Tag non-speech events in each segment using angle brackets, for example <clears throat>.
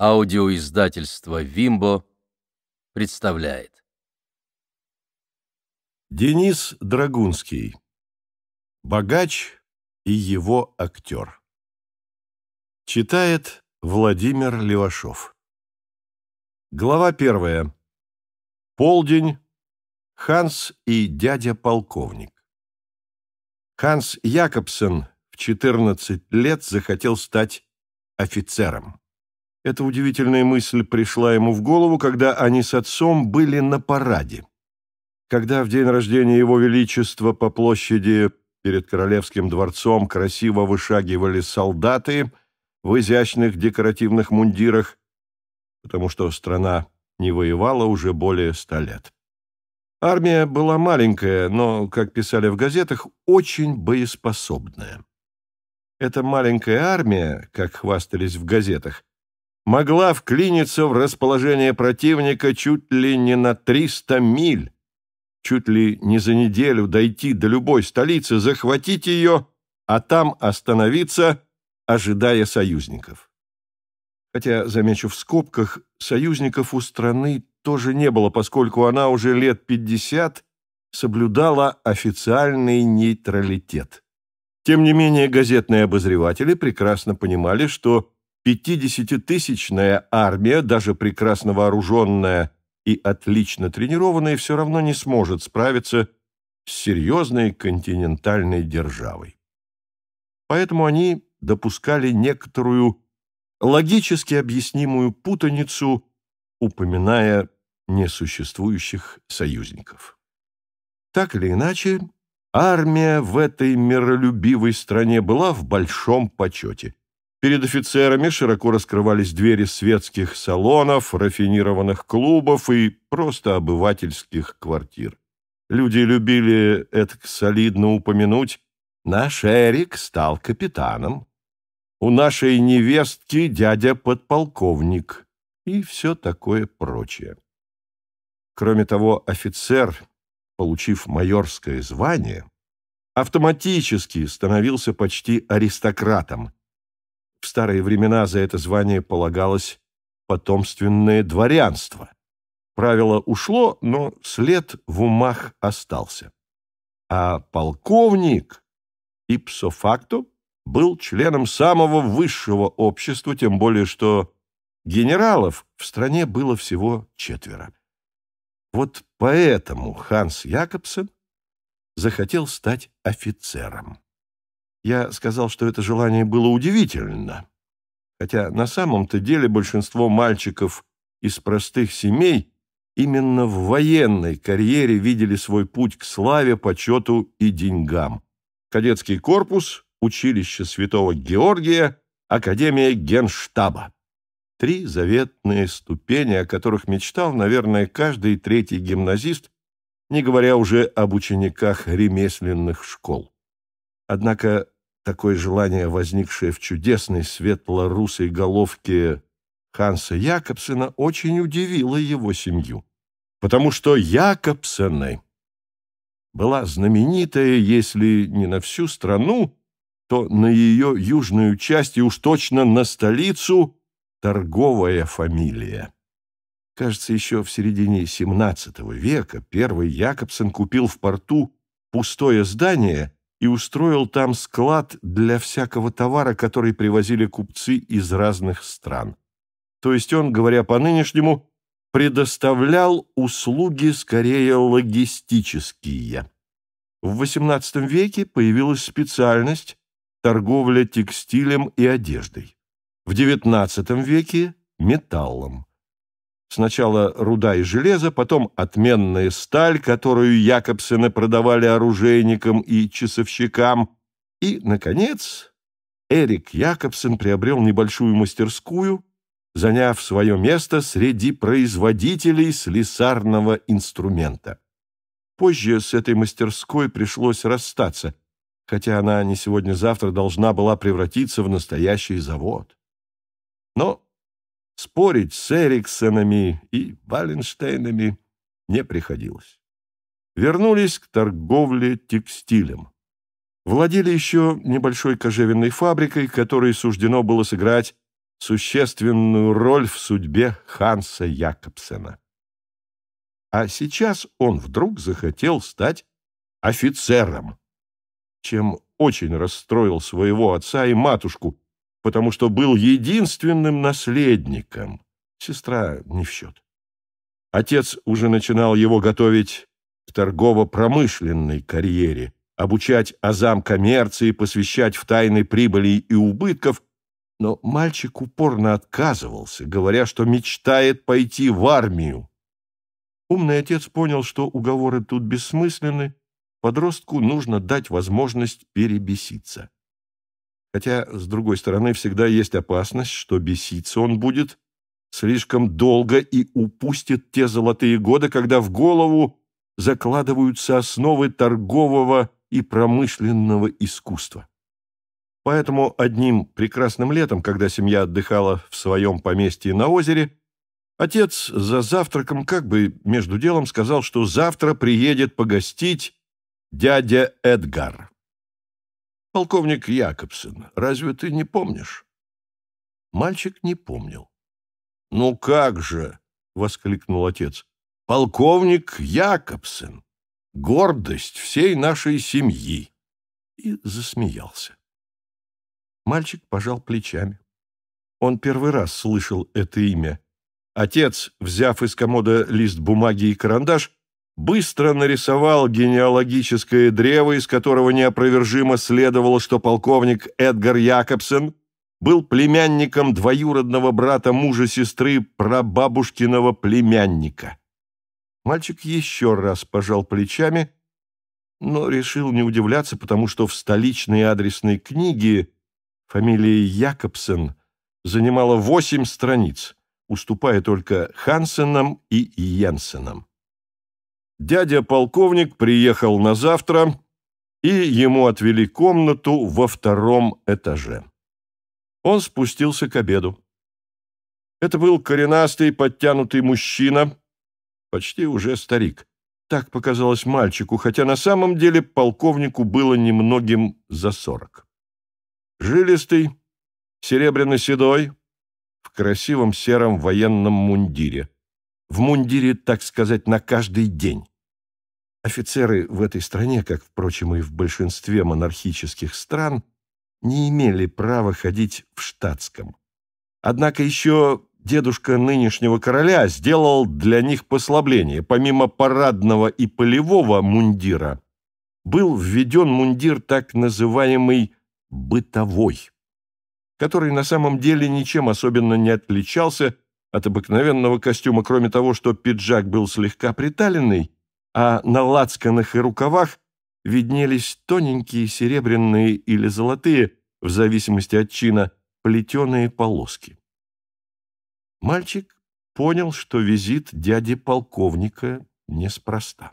Аудиоиздательство «Вимбо» представляет. Денис Драгунский. Богач и его актер. Читает Владимир Левашов. Глава первая. Полдень. Ханс и дядя полковник. Ханс Якобсен в 14 лет захотел стать офицером. Эта удивительная мысль пришла ему в голову, когда они с отцом были на параде. Когда в день рождения Его Величества по площади перед Королевским дворцом красиво вышагивали солдаты в изящных декоративных мундирах, потому что страна не воевала уже более ста лет. Армия была маленькая, но, как писали в газетах, очень боеспособная. Эта маленькая армия, как хвастались в газетах, могла вклиниться в расположение противника чуть ли не на 300 миль, чуть ли не за неделю дойти до любой столицы, захватить ее, а там остановиться, ожидая союзников. Хотя, замечу в скобках, союзников у страны тоже не было, поскольку она уже лет 50 соблюдала официальный нейтралитет. Тем не менее, газетные обозреватели прекрасно понимали, что Пятидесятитысячная армия, даже прекрасно вооруженная и отлично тренированная, все равно не сможет справиться с серьезной континентальной державой. Поэтому они допускали некоторую логически объяснимую путаницу, упоминая несуществующих союзников. Так или иначе, армия в этой миролюбивой стране была в большом почете – Перед офицерами широко раскрывались двери светских салонов, рафинированных клубов и просто обывательских квартир. Люди любили это солидно упомянуть. Наш Эрик стал капитаном. У нашей невестки дядя подполковник и все такое прочее. Кроме того, офицер, получив майорское звание, автоматически становился почти аристократом, в старые времена за это звание полагалось потомственное дворянство. Правило ушло, но след в умах остался. А полковник ипсофакто был членом самого высшего общества, тем более что генералов в стране было всего четверо. Вот поэтому Ханс Якобсен захотел стать офицером. Я сказал, что это желание было удивительно, хотя на самом-то деле большинство мальчиков из простых семей именно в военной карьере видели свой путь к славе, почету и деньгам. Кадетский корпус, училище Святого Георгия, Академия Генштаба. Три заветные ступени, о которых мечтал, наверное, каждый третий гимназист, не говоря уже об учениках ремесленных школ. Однако Такое желание, возникшее в чудесной светло-русой головке Ханса Якобсена, очень удивило его семью, потому что Якобсены была знаменитая, если не на всю страну, то на ее южную часть и уж точно на столицу торговая фамилия. Кажется, еще в середине XVII века первый Якобсен купил в порту пустое здание и устроил там склад для всякого товара, который привозили купцы из разных стран. То есть он, говоря по-нынешнему, предоставлял услуги скорее логистические. В XVIII веке появилась специальность торговля текстилем и одеждой. В XIX веке – металлом. Сначала руда и железо, потом отменная сталь, которую Якобсены продавали оружейникам и часовщикам. И, наконец, Эрик Якобсен приобрел небольшую мастерскую, заняв свое место среди производителей слесарного инструмента. Позже с этой мастерской пришлось расстаться, хотя она не сегодня-завтра должна была превратиться в настоящий завод. Но Спорить с Эриксонами и Валенштейнами не приходилось. Вернулись к торговле текстилем. Владели еще небольшой кожевенной фабрикой, которой суждено было сыграть существенную роль в судьбе Ханса Якобсена. А сейчас он вдруг захотел стать офицером, чем очень расстроил своего отца и матушку, потому что был единственным наследником. Сестра не в счет. Отец уже начинал его готовить к торгово-промышленной карьере, обучать азам коммерции, посвящать в тайны прибыли и убытков, но мальчик упорно отказывался, говоря, что мечтает пойти в армию. Умный отец понял, что уговоры тут бессмысленны, подростку нужно дать возможность перебеситься. Хотя, с другой стороны, всегда есть опасность, что беситься он будет слишком долго и упустит те золотые годы, когда в голову закладываются основы торгового и промышленного искусства. Поэтому одним прекрасным летом, когда семья отдыхала в своем поместье на озере, отец за завтраком как бы между делом сказал, что завтра приедет погостить дядя Эдгар. Полковник Якобсен, разве ты не помнишь? Мальчик не помнил. Ну как же, воскликнул отец. Полковник Якобсен, гордость всей нашей семьи. И засмеялся. Мальчик пожал плечами. Он первый раз слышал это имя. Отец, взяв из комода лист бумаги и карандаш, быстро нарисовал генеалогическое древо, из которого неопровержимо следовало, что полковник Эдгар Якобсен был племянником двоюродного брата мужа сестры прабабушкиного племянника. Мальчик еще раз пожал плечами, но решил не удивляться, потому что в столичной адресной книге фамилии Якобсен занимала восемь страниц, уступая только Хансенам и Йенсенам. Дядя-полковник приехал на завтра, и ему отвели комнату во втором этаже. Он спустился к обеду. Это был коренастый, подтянутый мужчина, почти уже старик. Так показалось мальчику, хотя на самом деле полковнику было немногим за сорок. Жилистый, серебряно-седой, в красивом сером военном мундире. В мундире, так сказать, на каждый день. Офицеры в этой стране, как, впрочем, и в большинстве монархических стран, не имели права ходить в штатском. Однако еще дедушка нынешнего короля сделал для них послабление. Помимо парадного и полевого мундира был введен мундир так называемый «бытовой», который на самом деле ничем особенно не отличался от обыкновенного костюма, кроме того, что пиджак был слегка приталенный, а на лацканах и рукавах виднелись тоненькие серебряные или золотые, в зависимости от чина, плетеные полоски. Мальчик понял, что визит дяди полковника неспроста.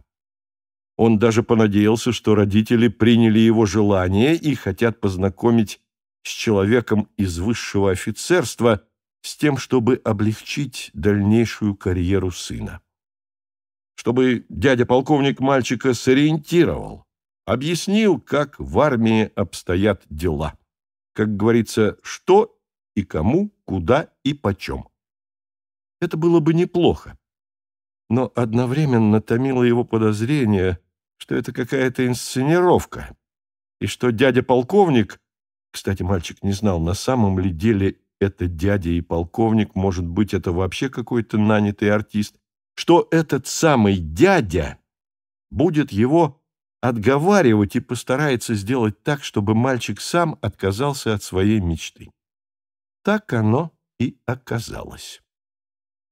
Он даже понадеялся, что родители приняли его желание и хотят познакомить с человеком из высшего офицерства с тем, чтобы облегчить дальнейшую карьеру сына чтобы дядя-полковник мальчика сориентировал, объяснил, как в армии обстоят дела. Как говорится, что и кому, куда и почем. Это было бы неплохо. Но одновременно томило его подозрение, что это какая-то инсценировка, и что дядя-полковник, кстати, мальчик не знал, на самом ли деле это дядя и полковник, может быть, это вообще какой-то нанятый артист, что этот самый дядя будет его отговаривать и постарается сделать так, чтобы мальчик сам отказался от своей мечты. Так оно и оказалось.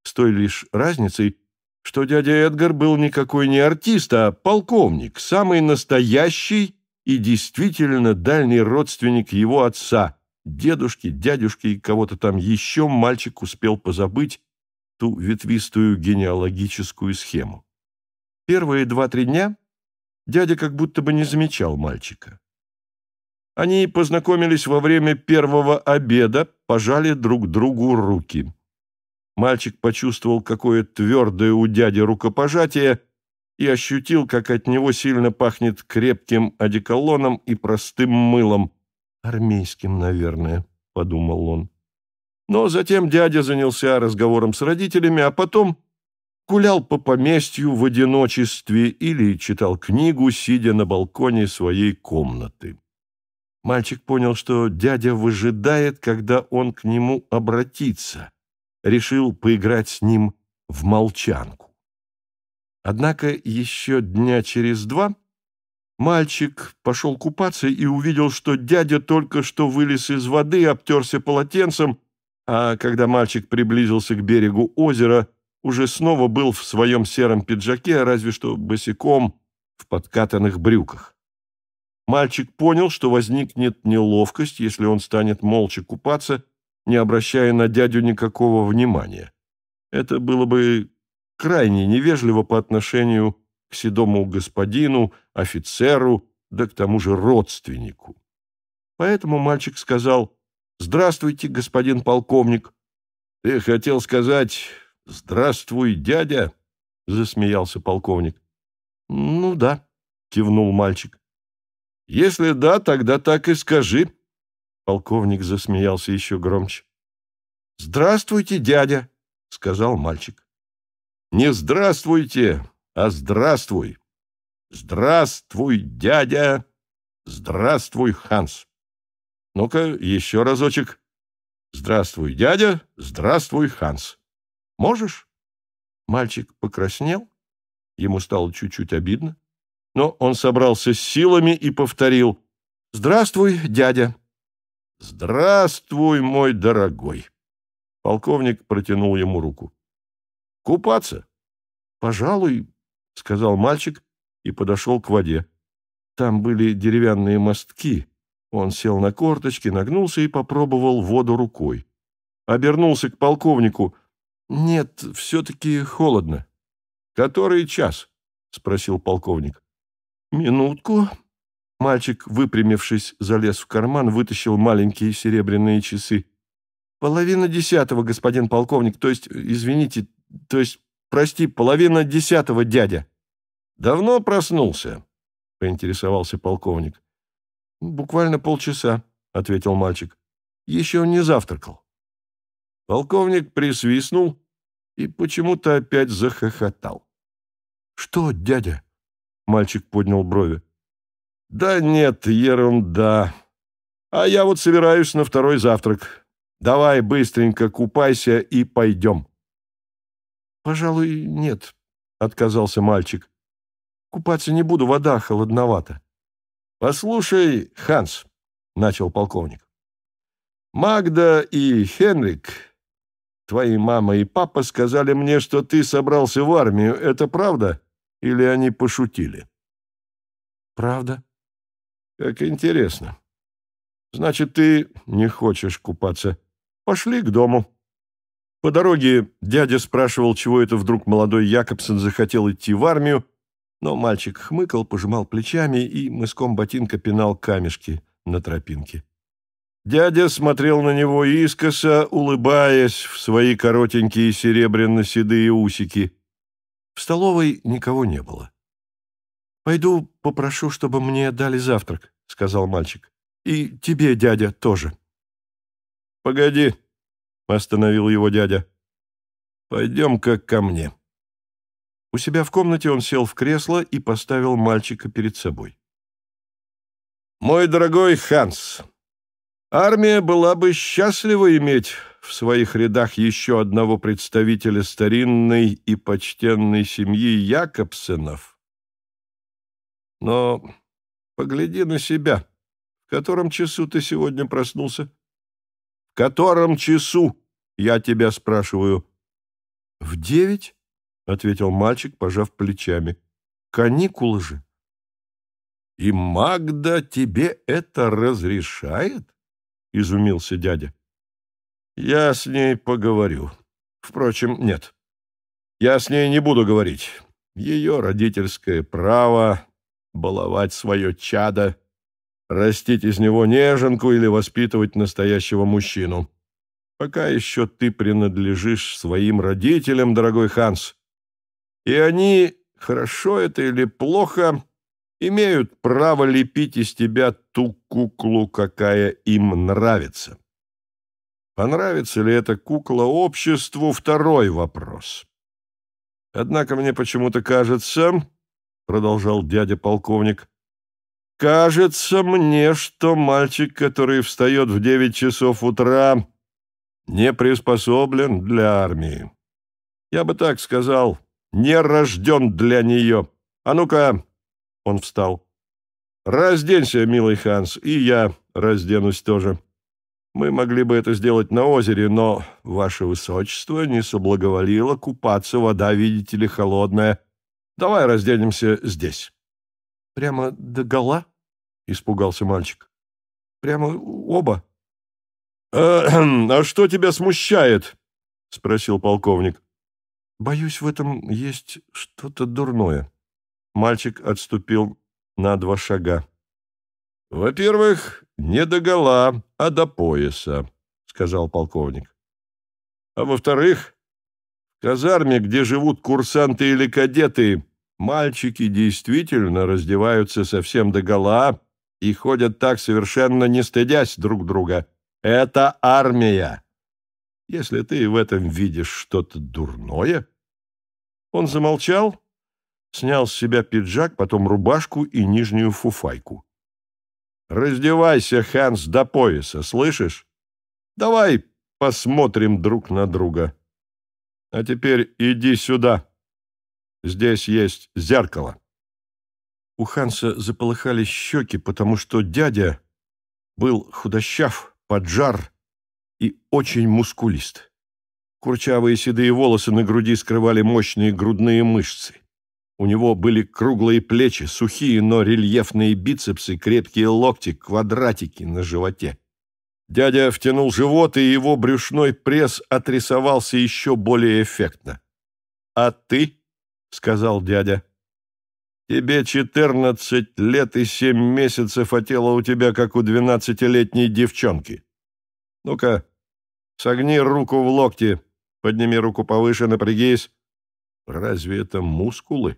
С той лишь разницей, что дядя Эдгар был никакой не артист, а полковник, самый настоящий и действительно дальний родственник его отца, дедушки, дядюшки и кого-то там еще мальчик успел позабыть, ту ветвистую генеалогическую схему. Первые два-три дня дядя как будто бы не замечал мальчика. Они познакомились во время первого обеда, пожали друг другу руки. Мальчик почувствовал, какое твердое у дяди рукопожатие, и ощутил, как от него сильно пахнет крепким одеколоном и простым мылом. «Армейским, наверное», — подумал он. Но затем дядя занялся разговором с родителями, а потом гулял по поместью в одиночестве или читал книгу, сидя на балконе своей комнаты. Мальчик понял, что дядя выжидает, когда он к нему обратится. Решил поиграть с ним в молчанку. Однако еще дня через два мальчик пошел купаться и увидел, что дядя только что вылез из воды, обтерся полотенцем а когда мальчик приблизился к берегу озера, уже снова был в своем сером пиджаке, разве что босиком в подкатанных брюках. Мальчик понял, что возникнет неловкость, если он станет молча купаться, не обращая на дядю никакого внимания. Это было бы крайне невежливо по отношению к седому господину, офицеру, да к тому же родственнику. Поэтому мальчик сказал «Здравствуйте, господин полковник!» «Ты хотел сказать «Здравствуй, дядя!»» — засмеялся полковник. «Ну да», — кивнул мальчик. «Если да, тогда так и скажи». Полковник засмеялся еще громче. «Здравствуйте, дядя», — сказал мальчик. «Не здравствуйте, а здравствуй. Здравствуй, дядя. Здравствуй, Ханс». Ну-ка, еще разочек. Здравствуй, дядя, здравствуй, Ханс. Можешь? Мальчик покраснел, ему стало чуть-чуть обидно, но он собрался с силами и повторил «Здравствуй, дядя». «Здравствуй, мой дорогой!» Полковник протянул ему руку. «Купаться?» «Пожалуй», — сказал мальчик и подошел к воде. Там были деревянные мостки, он сел на корточки, нагнулся и попробовал воду рукой. Обернулся к полковнику. «Нет, все-таки холодно». «Который час?» — спросил полковник. «Минутку». Мальчик, выпрямившись, залез в карман, вытащил маленькие серебряные часы. «Половина десятого, господин полковник, то есть, извините, то есть, прости, половина десятого, дядя». «Давно проснулся?» — поинтересовался полковник. «Буквально полчаса», — ответил мальчик. «Еще не завтракал». Полковник присвистнул и почему-то опять захохотал. «Что, дядя?» — мальчик поднял брови. «Да нет, ерунда. А я вот собираюсь на второй завтрак. Давай быстренько купайся и пойдем». «Пожалуй, нет», — отказался мальчик. «Купаться не буду, вода холодновата». «Послушай, Ханс», — начал полковник, — «Магда и Хенрик, твои мама и папа, сказали мне, что ты собрался в армию. Это правда? Или они пошутили?» «Правда». «Как интересно. Значит, ты не хочешь купаться. Пошли к дому». По дороге дядя спрашивал, чего это вдруг молодой Якобсон захотел идти в армию, но мальчик хмыкал, пожимал плечами и мыском ботинка пинал камешки на тропинке. Дядя смотрел на него искоса, улыбаясь в свои коротенькие серебряно-седые усики. В столовой никого не было. «Пойду попрошу, чтобы мне дали завтрак», — сказал мальчик. «И тебе, дядя, тоже». «Погоди», — остановил его дядя. «Пойдем-ка ко мне». У себя в комнате он сел в кресло и поставил мальчика перед собой. «Мой дорогой Ханс, армия была бы счастлива иметь в своих рядах еще одного представителя старинной и почтенной семьи Якобсенов. Но погляди на себя, в котором часу ты сегодня проснулся?» В котором часу?» — я тебя спрашиваю. «В девять?» — ответил мальчик, пожав плечами. «Каникулы же!» «И Магда тебе это разрешает?» — изумился дядя. «Я с ней поговорю. Впрочем, нет. Я с ней не буду говорить. Ее родительское право — баловать свое чадо, растить из него неженку или воспитывать настоящего мужчину. Пока еще ты принадлежишь своим родителям, дорогой Ханс». И они, хорошо это или плохо, имеют право лепить из тебя ту куклу, какая им нравится. Понравится ли эта кукла обществу – второй вопрос. Однако мне почему-то кажется, — продолжал дядя полковник, — кажется мне, что мальчик, который встает в девять часов утра, не приспособлен для армии. Я бы так сказал, не рожден для нее. А ну-ка...» Он встал. «Разденься, милый Ханс, и я разденусь тоже. Мы могли бы это сделать на озере, но ваше высочество не соблаговолило купаться, вода, видите ли, холодная. Давай разденемся здесь». «Прямо до гола?» — испугался мальчик. «Прямо оба?» «А, <clears throat> -а что тебя смущает?» — спросил полковник. Боюсь, в этом есть что-то дурное. Мальчик отступил на два шага. «Во-первых, не до гола, а до пояса», — сказал полковник. «А во-вторых, в казарме, где живут курсанты или кадеты, мальчики действительно раздеваются совсем до гола и ходят так, совершенно не стыдясь друг друга. Это армия!» Если ты в этом видишь что-то дурное...» Он замолчал, снял с себя пиджак, потом рубашку и нижнюю фуфайку. «Раздевайся, Ханс, до пояса, слышишь? Давай посмотрим друг на друга. А теперь иди сюда. Здесь есть зеркало». У Ханса заполыхали щеки, потому что дядя был худощав, поджар, и очень мускулист. Курчавые седые волосы на груди скрывали мощные грудные мышцы. У него были круглые плечи, сухие, но рельефные бицепсы, крепкие локти, квадратики на животе. Дядя втянул живот, и его брюшной пресс отрисовался еще более эффектно. «А ты?» — сказал дядя. «Тебе четырнадцать лет и семь месяцев, а тело у тебя, как у двенадцатилетней девчонки. Ну-ка, Согни руку в локте, подними руку повыше, напрягись. Разве это мускулы?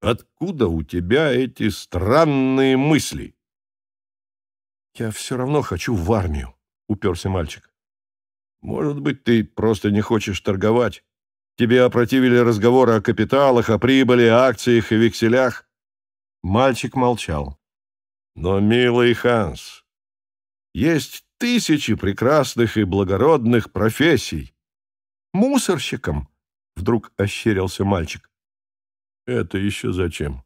Откуда у тебя эти странные мысли? Я все равно хочу в армию, уперся мальчик. Может быть, ты просто не хочешь торговать. Тебе опротивили разговоры о капиталах, о прибыли, акциях и векселях. Мальчик молчал. Но, милый Ханс, есть тысячи прекрасных и благородных профессий. Мусорщиком, вдруг ощерился мальчик. Это еще зачем?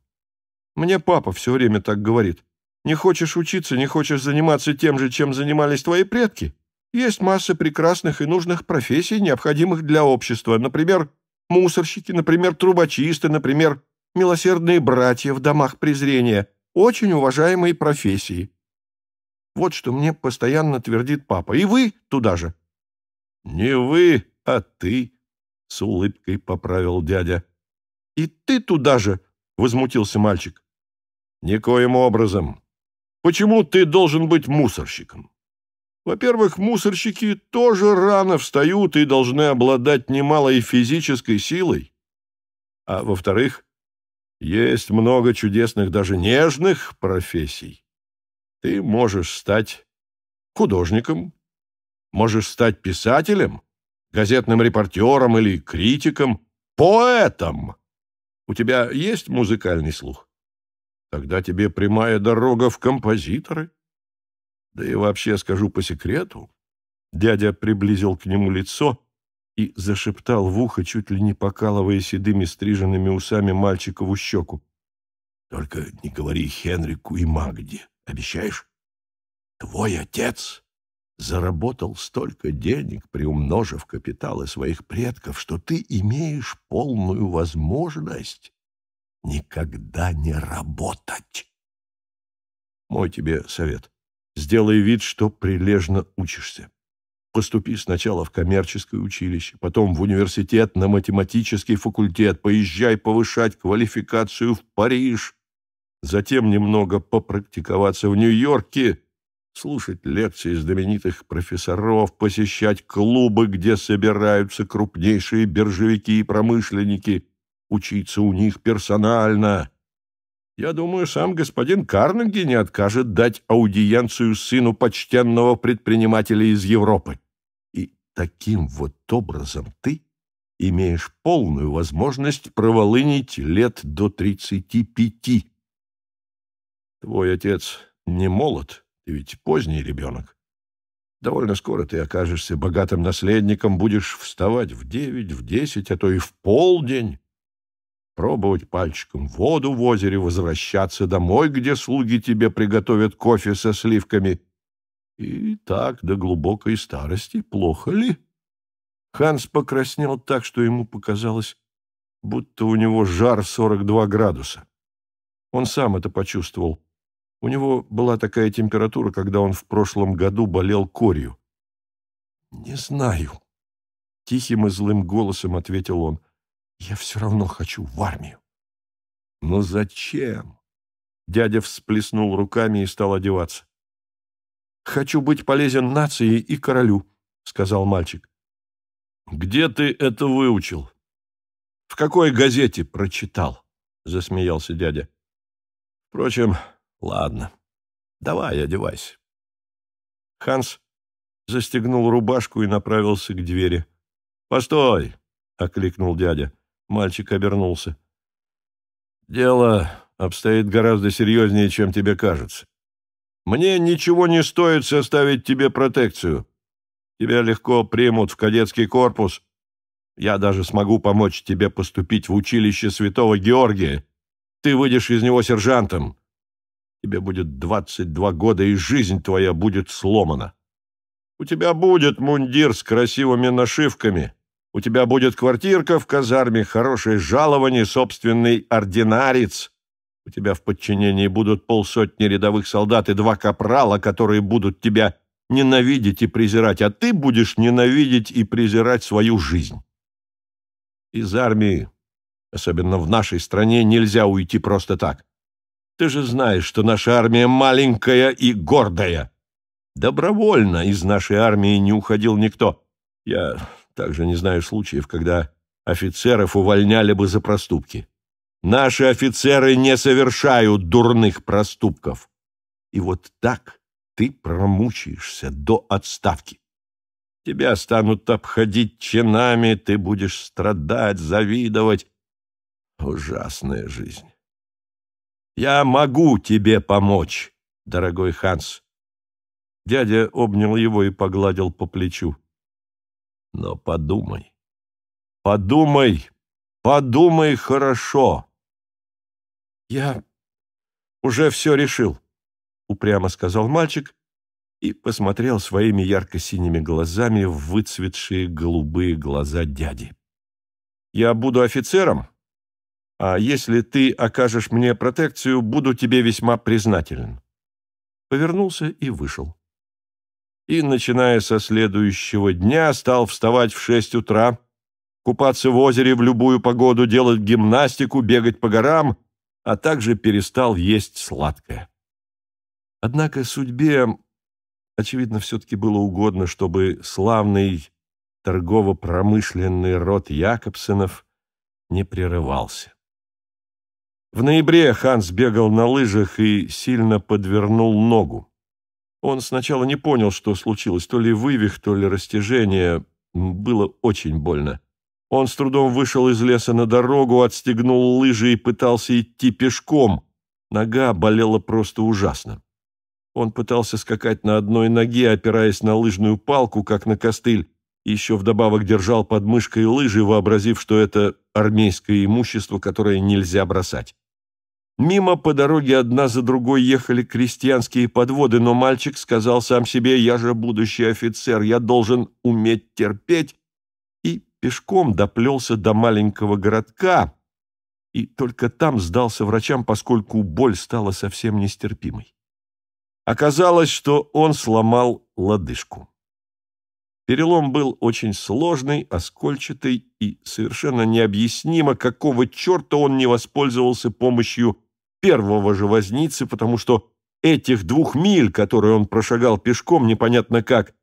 Мне папа все время так говорит. Не хочешь учиться, не хочешь заниматься тем же, чем занимались твои предки? Есть масса прекрасных и нужных профессий, необходимых для общества. Например, мусорщики, например, трубочисты, например, милосердные братья в домах презрения. Очень уважаемые профессии. Вот что мне постоянно твердит папа. И вы туда же. Не вы, а ты, с улыбкой поправил дядя. И ты туда же, возмутился мальчик. Никоим образом. Почему ты должен быть мусорщиком? Во-первых, мусорщики тоже рано встают и должны обладать немалой физической силой. А во-вторых, есть много чудесных, даже нежных профессий. Ты можешь стать художником, можешь стать писателем, газетным репортером или критиком, поэтом. У тебя есть музыкальный слух? Тогда тебе прямая дорога в композиторы. Да и вообще скажу по секрету. Дядя приблизил к нему лицо и зашептал в ухо, чуть ли не покалывая седыми стриженными усами мальчика в щеку. «Только не говори Хенрику и Магде. Обещаешь? Твой отец заработал столько денег, приумножив капиталы своих предков, что ты имеешь полную возможность никогда не работать. Мой тебе совет. Сделай вид, что прилежно учишься. Поступи сначала в коммерческое училище, потом в университет, на математический факультет, поезжай повышать квалификацию в Париж, затем немного попрактиковаться в Нью-Йорке, слушать лекции знаменитых профессоров, посещать клубы, где собираются крупнейшие биржевики и промышленники, учиться у них персонально. Я думаю, сам господин Карнеги не откажет дать аудиенцию сыну почтенного предпринимателя из Европы. И таким вот образом ты имеешь полную возможность проволынить лет до тридцати пяти Твой отец не молод, ты ведь поздний ребенок. Довольно скоро ты окажешься богатым наследником, будешь вставать в девять, в десять, а то и в полдень, пробовать пальчиком воду в озере, возвращаться домой, где слуги тебе приготовят кофе со сливками. И так до глубокой старости плохо ли? Ханс покраснел так, что ему показалось, будто у него жар сорок два градуса. Он сам это почувствовал. У него была такая температура, когда он в прошлом году болел корью. «Не знаю», — тихим и злым голосом ответил он. «Я все равно хочу в армию». «Но зачем?» Дядя всплеснул руками и стал одеваться. «Хочу быть полезен нации и королю», — сказал мальчик. «Где ты это выучил?» «В какой газете прочитал?» — засмеялся дядя. «Впрочем, Ладно. Давай, одевайся. Ханс застегнул рубашку и направился к двери. «Постой!» — окликнул дядя. Мальчик обернулся. «Дело обстоит гораздо серьезнее, чем тебе кажется. Мне ничего не стоит составить тебе протекцию. Тебя легко примут в кадетский корпус. Я даже смогу помочь тебе поступить в училище Святого Георгия. Ты выйдешь из него сержантом. Тебе будет двадцать два года, и жизнь твоя будет сломана. У тебя будет мундир с красивыми нашивками. У тебя будет квартирка в казарме, хорошее жалование, собственный ординарец. У тебя в подчинении будут полсотни рядовых солдат и два капрала, которые будут тебя ненавидеть и презирать, а ты будешь ненавидеть и презирать свою жизнь. Из армии, особенно в нашей стране, нельзя уйти просто так. Ты же знаешь, что наша армия маленькая и гордая. Добровольно из нашей армии не уходил никто. Я также не знаю случаев, когда офицеров увольняли бы за проступки. Наши офицеры не совершают дурных проступков. И вот так ты промучаешься до отставки. Тебя станут обходить чинами, ты будешь страдать, завидовать. Ужасная жизнь. Я могу тебе помочь, дорогой Ханс. Дядя обнял его и погладил по плечу. Но подумай, подумай, подумай хорошо. Я уже все решил, упрямо сказал мальчик и посмотрел своими ярко-синими глазами в выцветшие голубые глаза дяди. Я буду офицером а если ты окажешь мне протекцию, буду тебе весьма признателен». Повернулся и вышел. И, начиная со следующего дня, стал вставать в шесть утра, купаться в озере в любую погоду, делать гимнастику, бегать по горам, а также перестал есть сладкое. Однако судьбе, очевидно, все-таки было угодно, чтобы славный торгово-промышленный род Якобсенов не прерывался. В ноябре Ханс бегал на лыжах и сильно подвернул ногу. Он сначала не понял, что случилось, то ли вывих, то ли растяжение. Было очень больно. Он с трудом вышел из леса на дорогу, отстегнул лыжи и пытался идти пешком. Нога болела просто ужасно. Он пытался скакать на одной ноге, опираясь на лыжную палку, как на костыль, и еще вдобавок держал под мышкой лыжи, вообразив, что это армейское имущество, которое нельзя бросать. Мимо по дороге одна за другой ехали крестьянские подводы, но мальчик сказал сам себе, я же будущий офицер, я должен уметь терпеть, и пешком доплелся до маленького городка, и только там сдался врачам, поскольку боль стала совсем нестерпимой. Оказалось, что он сломал лодыжку. Перелом был очень сложный, оскольчатый и совершенно необъяснимо, какого черта он не воспользовался помощью первого же возницы, потому что этих двух миль, которые он прошагал пешком, непонятно как,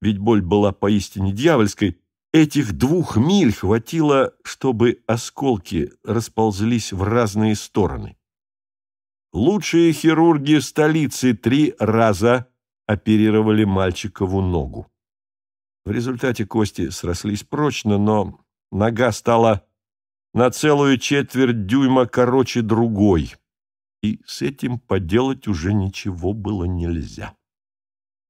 ведь боль была поистине дьявольской, этих двух миль хватило, чтобы осколки расползлись в разные стороны. Лучшие хирурги столицы три раза оперировали мальчикову ногу. В результате кости срослись прочно, но нога стала на целую четверть дюйма короче другой – и с этим поделать уже ничего было нельзя.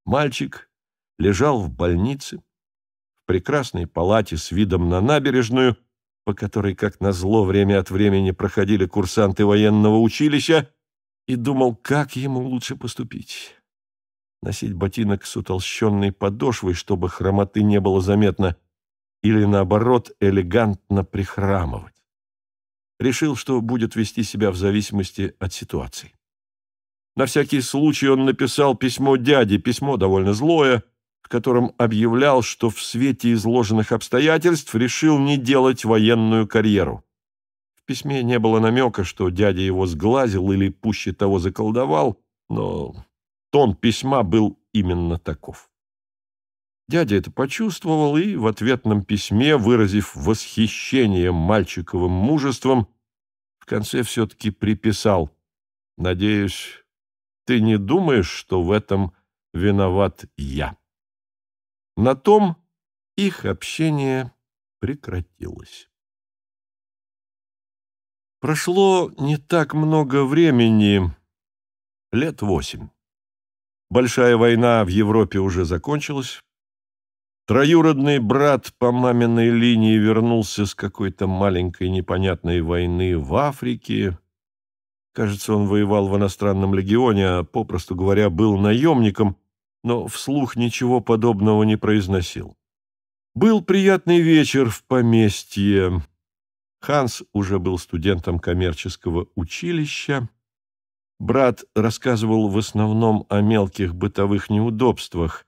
Мальчик лежал в больнице, в прекрасной палате с видом на набережную, по которой, как назло, время от времени проходили курсанты военного училища, и думал, как ему лучше поступить. Носить ботинок с утолщенной подошвой, чтобы хромоты не было заметно, или, наоборот, элегантно прихрамывать решил, что будет вести себя в зависимости от ситуации. На всякий случай он написал письмо дяде, письмо довольно злое, в котором объявлял, что в свете изложенных обстоятельств решил не делать военную карьеру. В письме не было намека, что дядя его сглазил или, пуще того, заколдовал, но тон письма был именно таков. Дядя это почувствовал и в ответном письме, выразив восхищение мальчиковым мужеством, в конце все-таки приписал «Надеюсь, ты не думаешь, что в этом виноват я». На том их общение прекратилось. Прошло не так много времени, лет восемь. Большая война в Европе уже закончилась, Троюродный брат по маминой линии вернулся с какой-то маленькой непонятной войны в Африке. Кажется, он воевал в иностранном легионе, а, попросту говоря, был наемником, но вслух ничего подобного не произносил. Был приятный вечер в поместье. Ханс уже был студентом коммерческого училища. Брат рассказывал в основном о мелких бытовых неудобствах,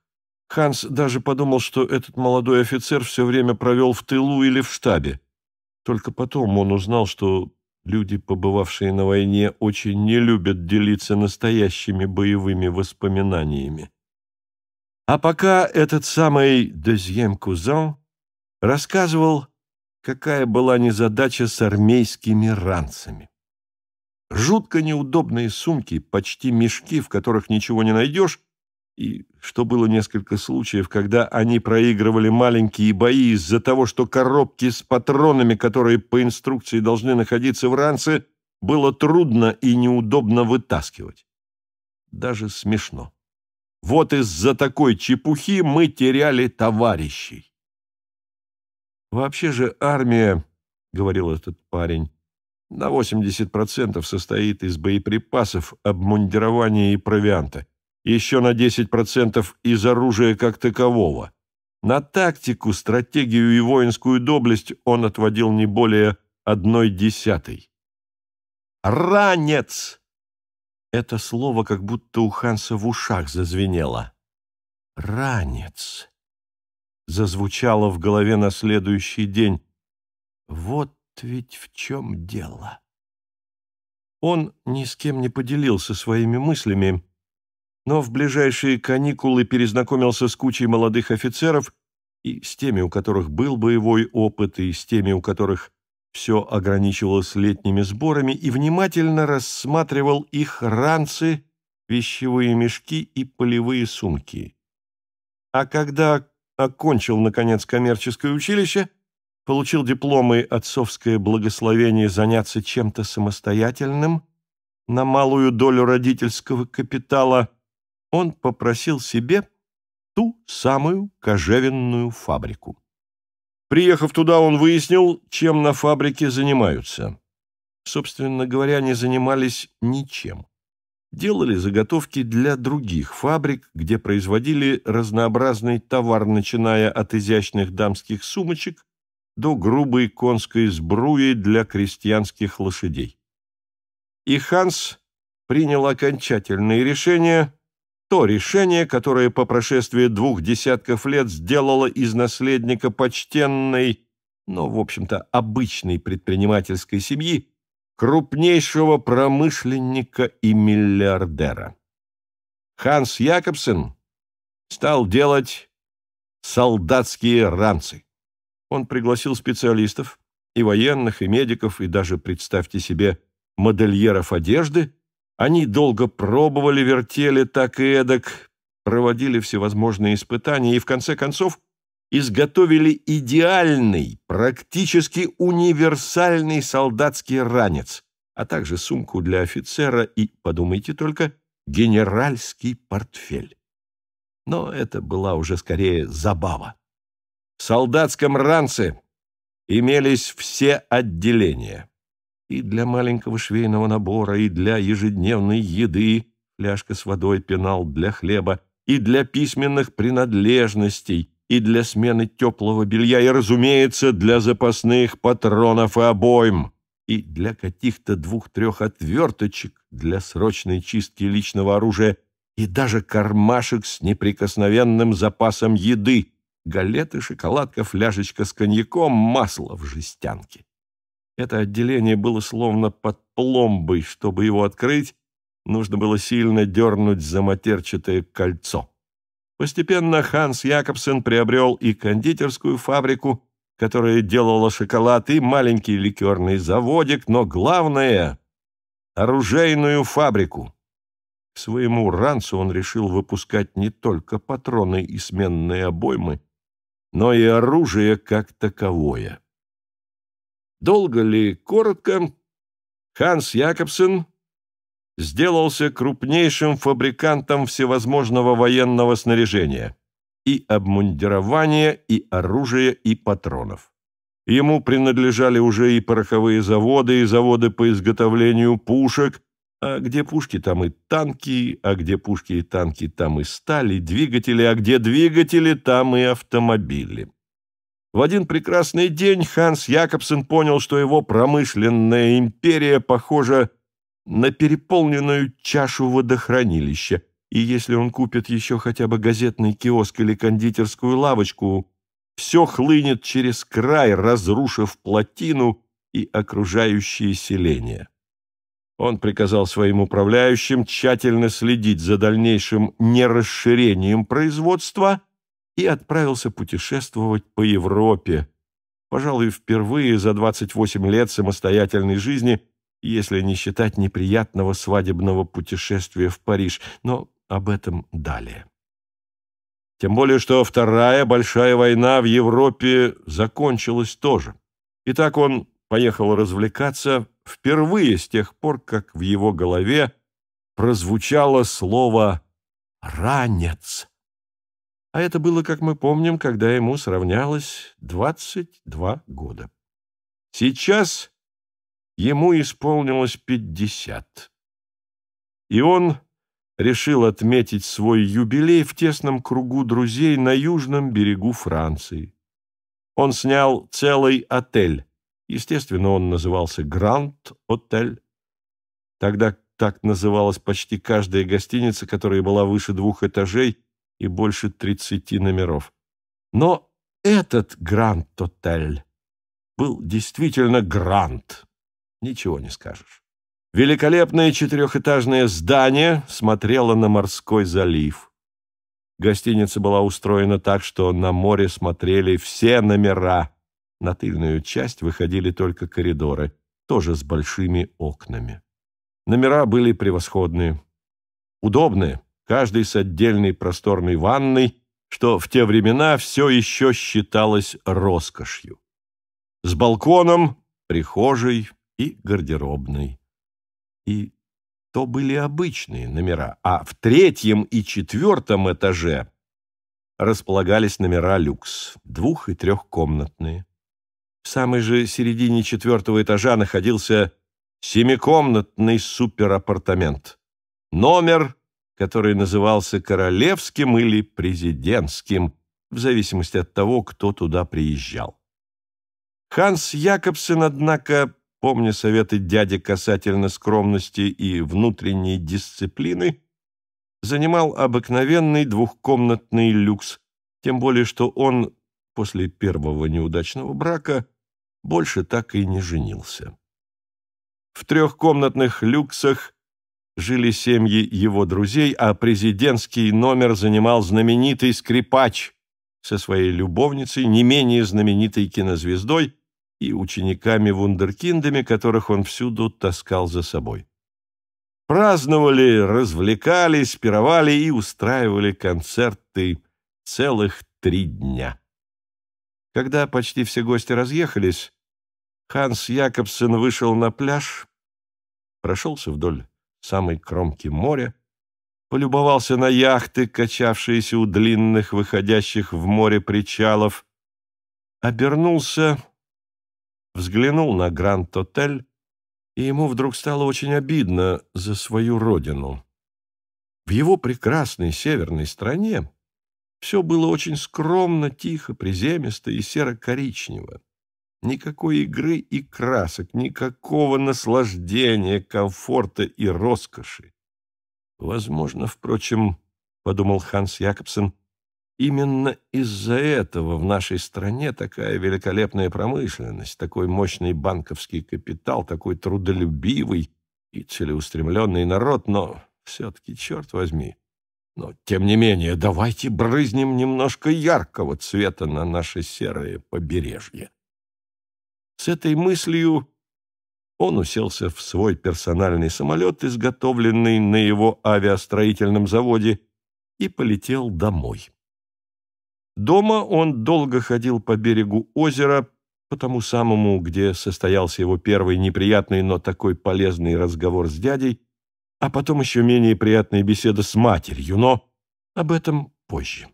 Ханс даже подумал, что этот молодой офицер все время провел в тылу или в штабе. Только потом он узнал, что люди, побывавшие на войне, очень не любят делиться настоящими боевыми воспоминаниями. А пока этот самый Дезьем Кузан рассказывал, какая была незадача с армейскими ранцами. Жутко неудобные сумки, почти мешки, в которых ничего не найдешь, и что было несколько случаев, когда они проигрывали маленькие бои из-за того, что коробки с патронами, которые по инструкции должны находиться в ранце, было трудно и неудобно вытаскивать. Даже смешно. Вот из-за такой чепухи мы теряли товарищей. Вообще же армия, говорил этот парень, на 80% состоит из боеприпасов, обмундирования и провианта еще на 10% из оружия как такового. На тактику, стратегию и воинскую доблесть он отводил не более одной десятой. «Ранец!» Это слово как будто у Ханса в ушах зазвенело. «Ранец!» Зазвучало в голове на следующий день. «Вот ведь в чем дело!» Он ни с кем не поделился своими мыслями, но в ближайшие каникулы перезнакомился с кучей молодых офицеров и с теми, у которых был боевой опыт, и с теми, у которых все ограничивалось летними сборами, и внимательно рассматривал их ранцы, вещевые мешки и полевые сумки. А когда окончил, наконец, коммерческое училище, получил дипломы отцовское благословение заняться чем-то самостоятельным, на малую долю родительского капитала – он попросил себе ту самую кожевенную фабрику. Приехав туда, он выяснил, чем на фабрике занимаются. Собственно говоря, не занимались ничем. Делали заготовки для других фабрик, где производили разнообразный товар, начиная от изящных дамских сумочек до грубой конской сбруи для крестьянских лошадей. И Ханс принял окончательное решение то решение, которое по прошествии двух десятков лет сделало из наследника почтенной, но, в общем-то, обычной предпринимательской семьи, крупнейшего промышленника и миллиардера. Ханс Якобсен стал делать солдатские ранцы. Он пригласил специалистов, и военных, и медиков, и даже, представьте себе, модельеров одежды, они долго пробовали, вертели так и эдак, проводили всевозможные испытания и, в конце концов, изготовили идеальный, практически универсальный солдатский ранец, а также сумку для офицера и, подумайте только, генеральский портфель. Но это была уже скорее забава. В солдатском ранце имелись все отделения. И для маленького швейного набора, и для ежедневной еды, фляжка с водой, пенал для хлеба, и для письменных принадлежностей, и для смены теплого белья, и, разумеется, для запасных патронов и обойм, и для каких-то двух-трех отверточек для срочной чистки личного оружия, и даже кармашек с неприкосновенным запасом еды, галеты, шоколадка, фляжечка с коньяком, масло в жестянке. Это отделение было словно под пломбой. Чтобы его открыть, нужно было сильно дернуть за матерчатое кольцо. Постепенно Ханс Якобсен приобрел и кондитерскую фабрику, которая делала шоколад, и маленький ликерный заводик, но главное — оружейную фабрику. К своему ранцу он решил выпускать не только патроны и сменные обоймы, но и оружие как таковое. Долго ли, коротко, Ханс Якобсен сделался крупнейшим фабрикантом всевозможного военного снаряжения и обмундирования, и оружия, и патронов. Ему принадлежали уже и пороховые заводы, и заводы по изготовлению пушек, а где пушки, там и танки, а где пушки и танки, там и стали, двигатели, а где двигатели, там и автомобили. В один прекрасный день Ханс Якобсен понял, что его промышленная империя похожа на переполненную чашу водохранилища, и если он купит еще хотя бы газетный киоск или кондитерскую лавочку, все хлынет через край, разрушив плотину и окружающие селения. Он приказал своим управляющим тщательно следить за дальнейшим нерасширением производства – и отправился путешествовать по Европе. Пожалуй, впервые за 28 лет самостоятельной жизни, если не считать неприятного свадебного путешествия в Париж, но об этом далее. Тем более, что Вторая Большая война в Европе закончилась тоже. Итак, он поехал развлекаться впервые с тех пор, как в его голове прозвучало слово «ранец» а это было, как мы помним, когда ему сравнялось 22 года. Сейчас ему исполнилось 50. И он решил отметить свой юбилей в тесном кругу друзей на южном берегу Франции. Он снял целый отель. Естественно, он назывался Гранд-отель. Тогда так называлась почти каждая гостиница, которая была выше двух этажей и больше 30 номеров. Но этот Гранд-отель был действительно Гранд. Ничего не скажешь. Великолепное четырехэтажное здание смотрело на морской залив. Гостиница была устроена так, что на море смотрели все номера. На тыльную часть выходили только коридоры, тоже с большими окнами. Номера были превосходные, удобные, каждый с отдельной просторной ванной, что в те времена все еще считалось роскошью. С балконом, прихожей и гардеробной. И то были обычные номера, а в третьем и четвертом этаже располагались номера люкс, двух- и трехкомнатные. В самой же середине четвертого этажа находился семикомнатный суперапартамент. Номер который назывался королевским или президентским, в зависимости от того, кто туда приезжал. Ханс Якобсен, однако, помня советы дяди касательно скромности и внутренней дисциплины, занимал обыкновенный двухкомнатный люкс, тем более что он после первого неудачного брака больше так и не женился. В трехкомнатных люксах жили семьи его друзей, а президентский номер занимал знаменитый скрипач со своей любовницей, не менее знаменитой кинозвездой и учениками-вундеркиндами, которых он всюду таскал за собой. Праздновали, развлекались, пировали и устраивали концерты целых три дня. Когда почти все гости разъехались, Ханс Якобсен вышел на пляж, прошелся вдоль самой кромки моря, полюбовался на яхты, качавшиеся у длинных, выходящих в море причалов, обернулся, взглянул на Гранд-Отель, и ему вдруг стало очень обидно за свою родину. В его прекрасной северной стране все было очень скромно, тихо, приземисто и серо-коричнево. Никакой игры и красок, никакого наслаждения, комфорта и роскоши. Возможно, впрочем, подумал Ханс Якобсен, именно из-за этого в нашей стране такая великолепная промышленность, такой мощный банковский капитал, такой трудолюбивый и целеустремленный народ, но все-таки, черт возьми, но, тем не менее, давайте брызнем немножко яркого цвета на наше серое побережье. С этой мыслью он уселся в свой персональный самолет, изготовленный на его авиастроительном заводе, и полетел домой. Дома он долго ходил по берегу озера, по тому самому, где состоялся его первый неприятный, но такой полезный разговор с дядей, а потом еще менее приятная беседа с матерью, но об этом позже.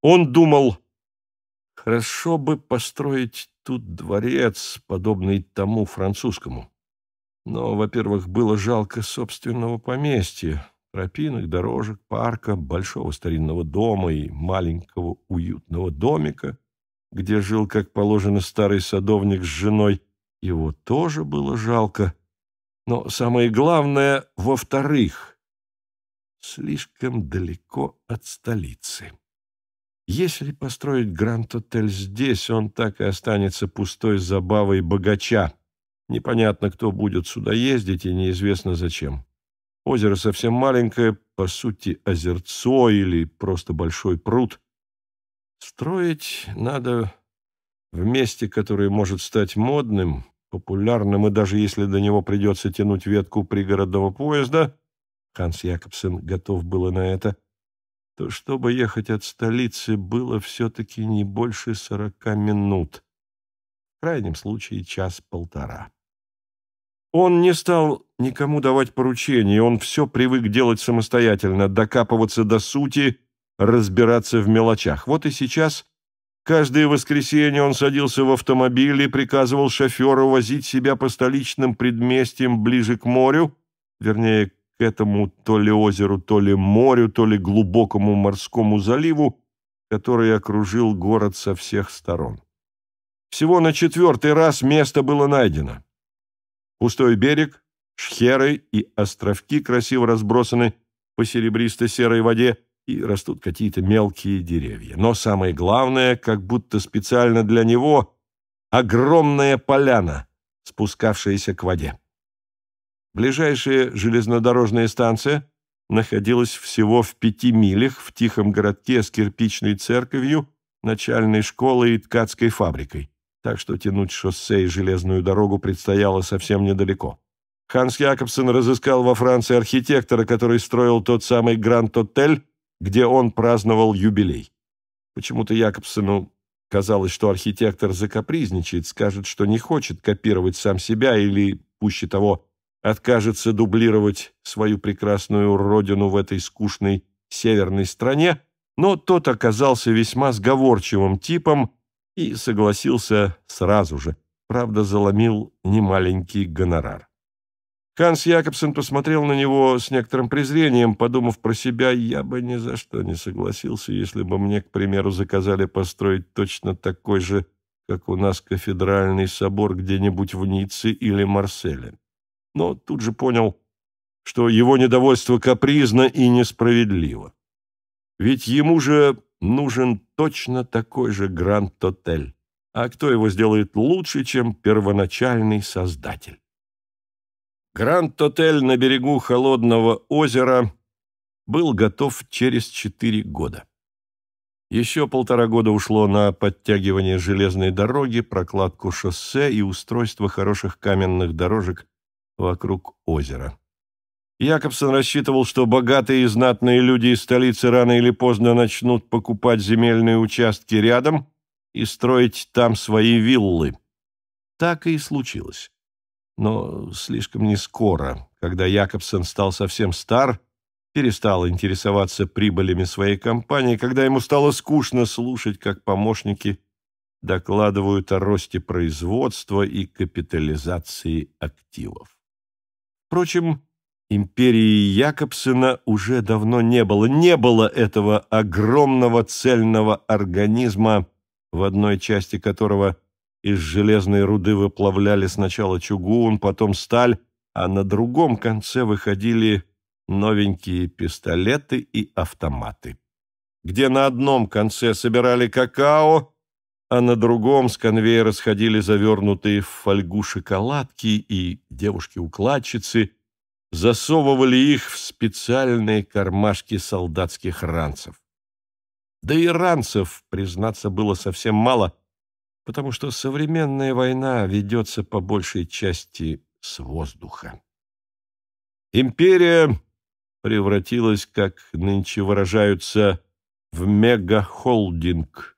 Он думал, хорошо бы построить тут дворец, подобный тому французскому. Но, во-первых, было жалко собственного поместья, тропинок, дорожек, парка, большого старинного дома и маленького уютного домика, где жил, как положено, старый садовник с женой. Его тоже было жалко. Но самое главное, во-вторых, слишком далеко от столицы. Если построить Гранд-отель здесь, он так и останется пустой забавой богача. Непонятно, кто будет сюда ездить и неизвестно зачем. Озеро совсем маленькое, по сути, озерцо или просто большой пруд. Строить надо в месте, которое может стать модным, популярным, и даже если до него придется тянуть ветку пригородного поезда, Ханс Якобсен готов было на это – то чтобы ехать от столицы было все-таки не больше сорока минут. В крайнем случае час-полтора. Он не стал никому давать поручений, он все привык делать самостоятельно, докапываться до сути, разбираться в мелочах. Вот и сейчас каждое воскресенье он садился в автомобиль и приказывал шоферу возить себя по столичным предместьям ближе к морю, вернее, к этому то ли озеру, то ли морю, то ли глубокому морскому заливу, который окружил город со всех сторон. Всего на четвертый раз место было найдено. Пустой берег, шхеры и островки красиво разбросаны по серебристо-серой воде, и растут какие-то мелкие деревья. Но самое главное, как будто специально для него, огромная поляна, спускавшаяся к воде. Ближайшая железнодорожная станция находилась всего в пяти милях в тихом городке с кирпичной церковью, начальной школой и ткацкой фабрикой, так что тянуть шоссе и железную дорогу предстояло совсем недалеко. Ханс Якобсен разыскал во Франции архитектора, который строил тот самый Гранд-Отель, где он праздновал юбилей. Почему-то Якобсену казалось, что архитектор закапризничает, скажет, что не хочет копировать сам себя или, пуще того, откажется дублировать свою прекрасную родину в этой скучной северной стране, но тот оказался весьма сговорчивым типом и согласился сразу же, правда, заломил немаленький гонорар. Ханс Якобсен посмотрел на него с некоторым презрением, подумав про себя, я бы ни за что не согласился, если бы мне, к примеру, заказали построить точно такой же, как у нас кафедральный собор где-нибудь в Ницце или Марселе но тут же понял, что его недовольство капризно и несправедливо. Ведь ему же нужен точно такой же Гранд-Отель. А кто его сделает лучше, чем первоначальный создатель? Гранд-Отель на берегу холодного озера был готов через четыре года. Еще полтора года ушло на подтягивание железной дороги, прокладку шоссе и устройство хороших каменных дорожек вокруг озера. Якобсон рассчитывал, что богатые и знатные люди из столицы рано или поздно начнут покупать земельные участки рядом и строить там свои виллы. Так и случилось. Но слишком не скоро, когда Якобсон стал совсем стар, перестал интересоваться прибылями своей компании, когда ему стало скучно слушать, как помощники докладывают о росте производства и капитализации активов. Впрочем, империи Якобсена уже давно не было. Не было этого огромного цельного организма, в одной части которого из железной руды выплавляли сначала чугун, потом сталь, а на другом конце выходили новенькие пистолеты и автоматы. Где на одном конце собирали какао, а на другом с конвейера сходили завернутые в фольгу шоколадки, и девушки-укладчицы засовывали их в специальные кармашки солдатских ранцев. Да и ранцев, признаться, было совсем мало, потому что современная война ведется по большей части с воздуха. Империя превратилась, как нынче выражаются, в мегахолдинг –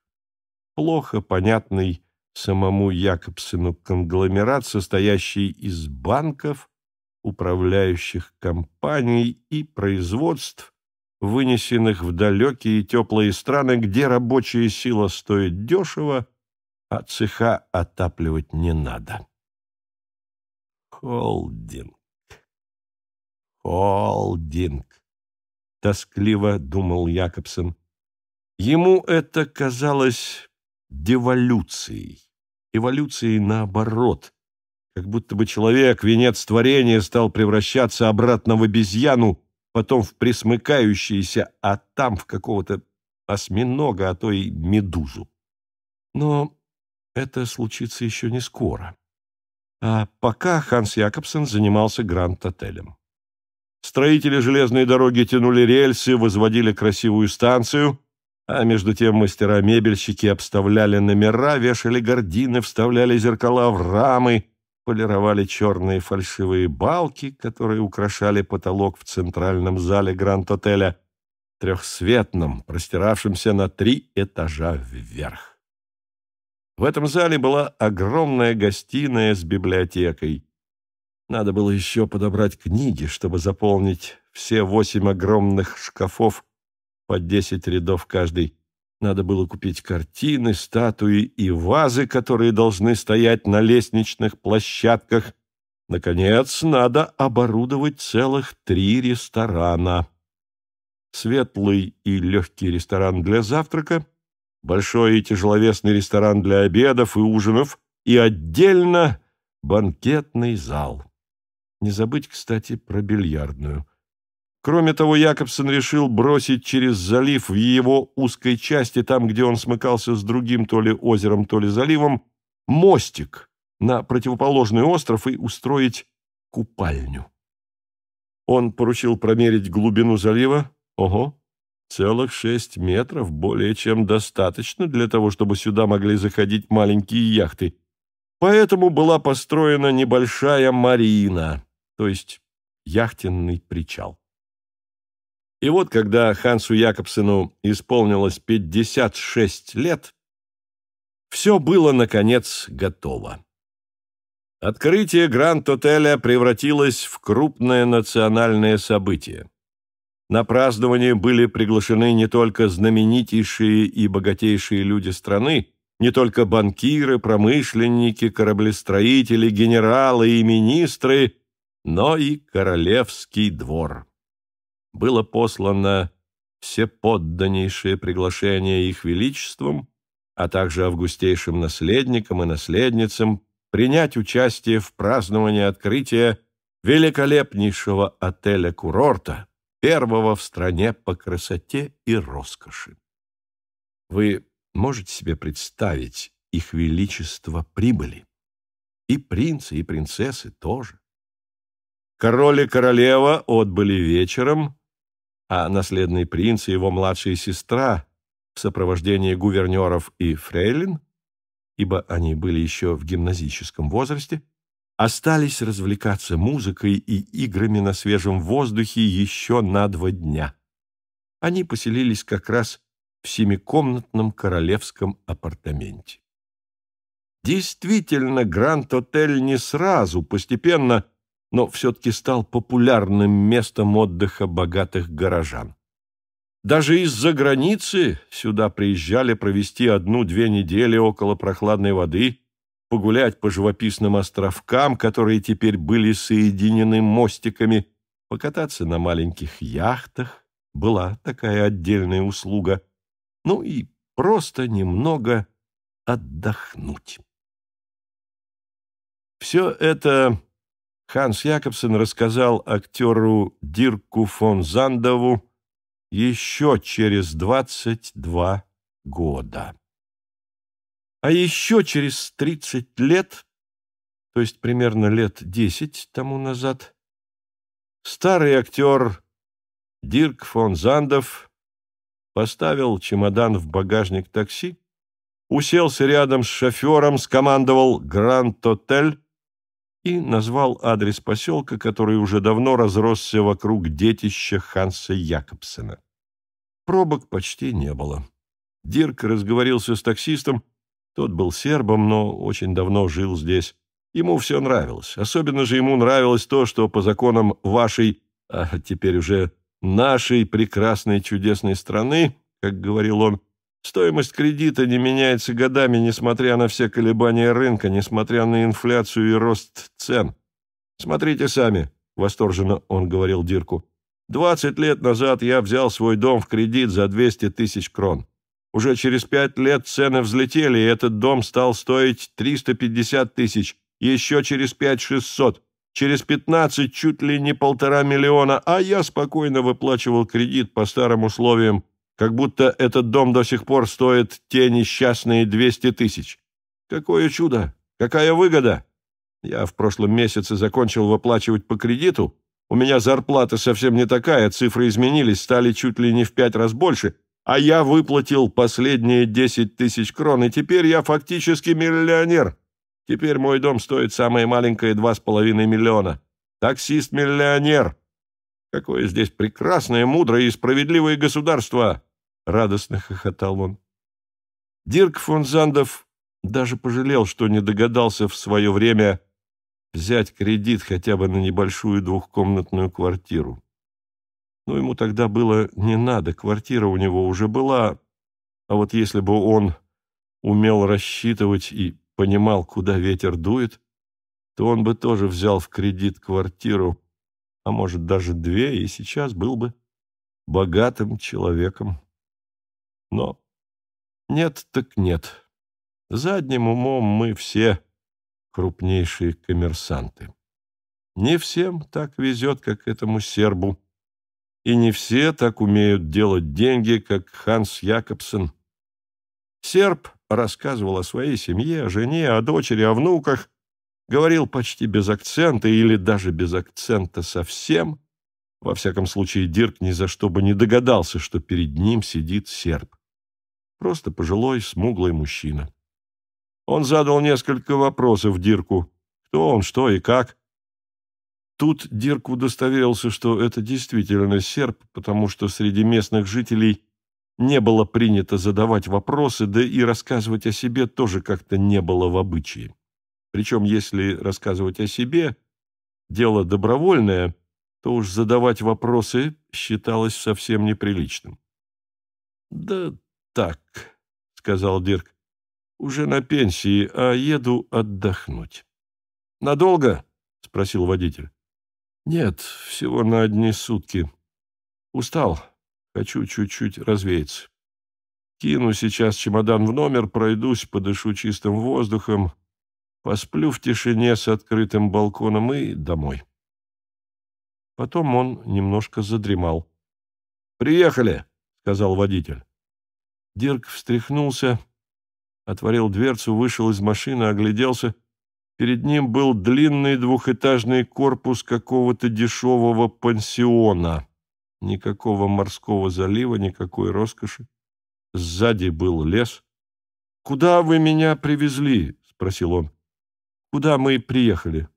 плохо понятный самому Якобсену конгломерат, состоящий из банков, управляющих компаний и производств, вынесенных в далекие теплые страны, где рабочая сила стоит дешево, а цеха отапливать не надо. Холдинг. Холдинг. Тоскливо думал Якобсон. Ему это казалось деволюцией, эволюцией наоборот. Как будто бы человек, венец творения, стал превращаться обратно в обезьяну, потом в присмыкающийся, а там в какого-то осьминога, а то и медузу. Но это случится еще не скоро. А пока Ханс Якобсен занимался Гранд-отелем. Строители железной дороги тянули рельсы, возводили красивую станцию — а между тем мастера-мебельщики обставляли номера, вешали гардины, вставляли зеркала в рамы, полировали черные фальшивые балки, которые украшали потолок в центральном зале Гранд-отеля, трехсветном, простиравшемся на три этажа вверх. В этом зале была огромная гостиная с библиотекой. Надо было еще подобрать книги, чтобы заполнить все восемь огромных шкафов по десять рядов каждый. Надо было купить картины, статуи и вазы, которые должны стоять на лестничных площадках. Наконец, надо оборудовать целых три ресторана. Светлый и легкий ресторан для завтрака, большой и тяжеловесный ресторан для обедов и ужинов и отдельно банкетный зал. Не забыть, кстати, про бильярдную. Кроме того, Якобсон решил бросить через залив в его узкой части, там, где он смыкался с другим то ли озером, то ли заливом, мостик на противоположный остров и устроить купальню. Он поручил промерить глубину залива. Ого, целых шесть метров, более чем достаточно для того, чтобы сюда могли заходить маленькие яхты. Поэтому была построена небольшая марина, то есть яхтенный причал. И вот, когда Хансу Якобсену исполнилось 56 лет, все было, наконец, готово. Открытие Гранд-отеля превратилось в крупное национальное событие. На празднование были приглашены не только знаменитейшие и богатейшие люди страны, не только банкиры, промышленники, кораблестроители, генералы и министры, но и королевский двор было послано всеподданнейшее приглашение их величеством, а также августейшим наследникам и наследницам принять участие в праздновании открытия великолепнейшего отеля-курорта, первого в стране по красоте и роскоши. Вы можете себе представить их величество прибыли? И принцы, и принцессы тоже. Король и королева отбыли вечером, а наследный принц и его младшая сестра в сопровождении гувернеров и фрейлин, ибо они были еще в гимназическом возрасте, остались развлекаться музыкой и играми на свежем воздухе еще на два дня. Они поселились как раз в семикомнатном королевском апартаменте. Действительно, Гранд-отель не сразу, постепенно но все-таки стал популярным местом отдыха богатых горожан. Даже из-за границы сюда приезжали провести одну-две недели около прохладной воды, погулять по живописным островкам, которые теперь были соединены мостиками, покататься на маленьких яхтах, была такая отдельная услуга, ну и просто немного отдохнуть. Все это Ханс Якобсен рассказал актеру Дирку фон Зандову еще через 22 года. А еще через 30 лет, то есть примерно лет 10 тому назад, старый актер Дирк фон Зандов поставил чемодан в багажник такси, уселся рядом с шофером, скомандовал «Гранд-отель», и назвал адрес поселка, который уже давно разросся вокруг детища Ханса Якобсена. Пробок почти не было. Дирк разговорился с таксистом, тот был сербом, но очень давно жил здесь. Ему все нравилось. Особенно же ему нравилось то, что по законам вашей, а теперь уже нашей прекрасной чудесной страны, как говорил он, Стоимость кредита не меняется годами, несмотря на все колебания рынка, несмотря на инфляцию и рост цен. Смотрите сами, восторженно он говорил Дирку. 20 лет назад я взял свой дом в кредит за 200 тысяч крон. Уже через пять лет цены взлетели, и этот дом стал стоить 350 тысяч, еще через пять 600, через 15 чуть ли не полтора миллиона, а я спокойно выплачивал кредит по старым условиям как будто этот дом до сих пор стоит те несчастные двести тысяч. Какое чудо! Какая выгода! Я в прошлом месяце закончил выплачивать по кредиту. У меня зарплата совсем не такая, цифры изменились, стали чуть ли не в пять раз больше, а я выплатил последние десять тысяч крон, и теперь я фактически миллионер. Теперь мой дом стоит самое маленькое два с половиной миллиона. Таксист-миллионер. Какое здесь прекрасное, мудрое и справедливое государство! — радостно хохотал он. Дирк фон Зандов даже пожалел, что не догадался в свое время взять кредит хотя бы на небольшую двухкомнатную квартиру. Но ему тогда было не надо, квартира у него уже была, а вот если бы он умел рассчитывать и понимал, куда ветер дует, то он бы тоже взял в кредит квартиру, а может даже две, и сейчас был бы богатым человеком. Но нет так нет. Задним умом мы все крупнейшие коммерсанты. Не всем так везет, как этому сербу. И не все так умеют делать деньги, как Ханс Якобсен. Серб рассказывал о своей семье, о жене, о дочери, о внуках, говорил почти без акцента или даже без акцента совсем. Во всяком случае, Дирк ни за что бы не догадался, что перед ним сидит серб. Просто пожилой, смуглый мужчина. Он задал несколько вопросов Дирку. Кто он, что и как. Тут Дирк удостоверился, что это действительно серб, потому что среди местных жителей не было принято задавать вопросы, да и рассказывать о себе тоже как-то не было в обычае. Причем, если рассказывать о себе, дело добровольное, то уж задавать вопросы считалось совсем неприличным. Да так», — сказал Дирк. «Уже на пенсии, а еду отдохнуть». «Надолго?» — спросил водитель. «Нет, всего на одни сутки. Устал. Хочу чуть-чуть развеяться. Кину сейчас чемодан в номер, пройдусь, подышу чистым воздухом, посплю в тишине с открытым балконом и домой». Потом он немножко задремал. «Приехали!» — сказал водитель. Дирк встряхнулся, отворил дверцу, вышел из машины, огляделся. Перед ним был длинный двухэтажный корпус какого-то дешевого пансиона. Никакого морского залива, никакой роскоши. Сзади был лес. «Куда вы меня привезли?» — спросил он. «Куда мы приехали?»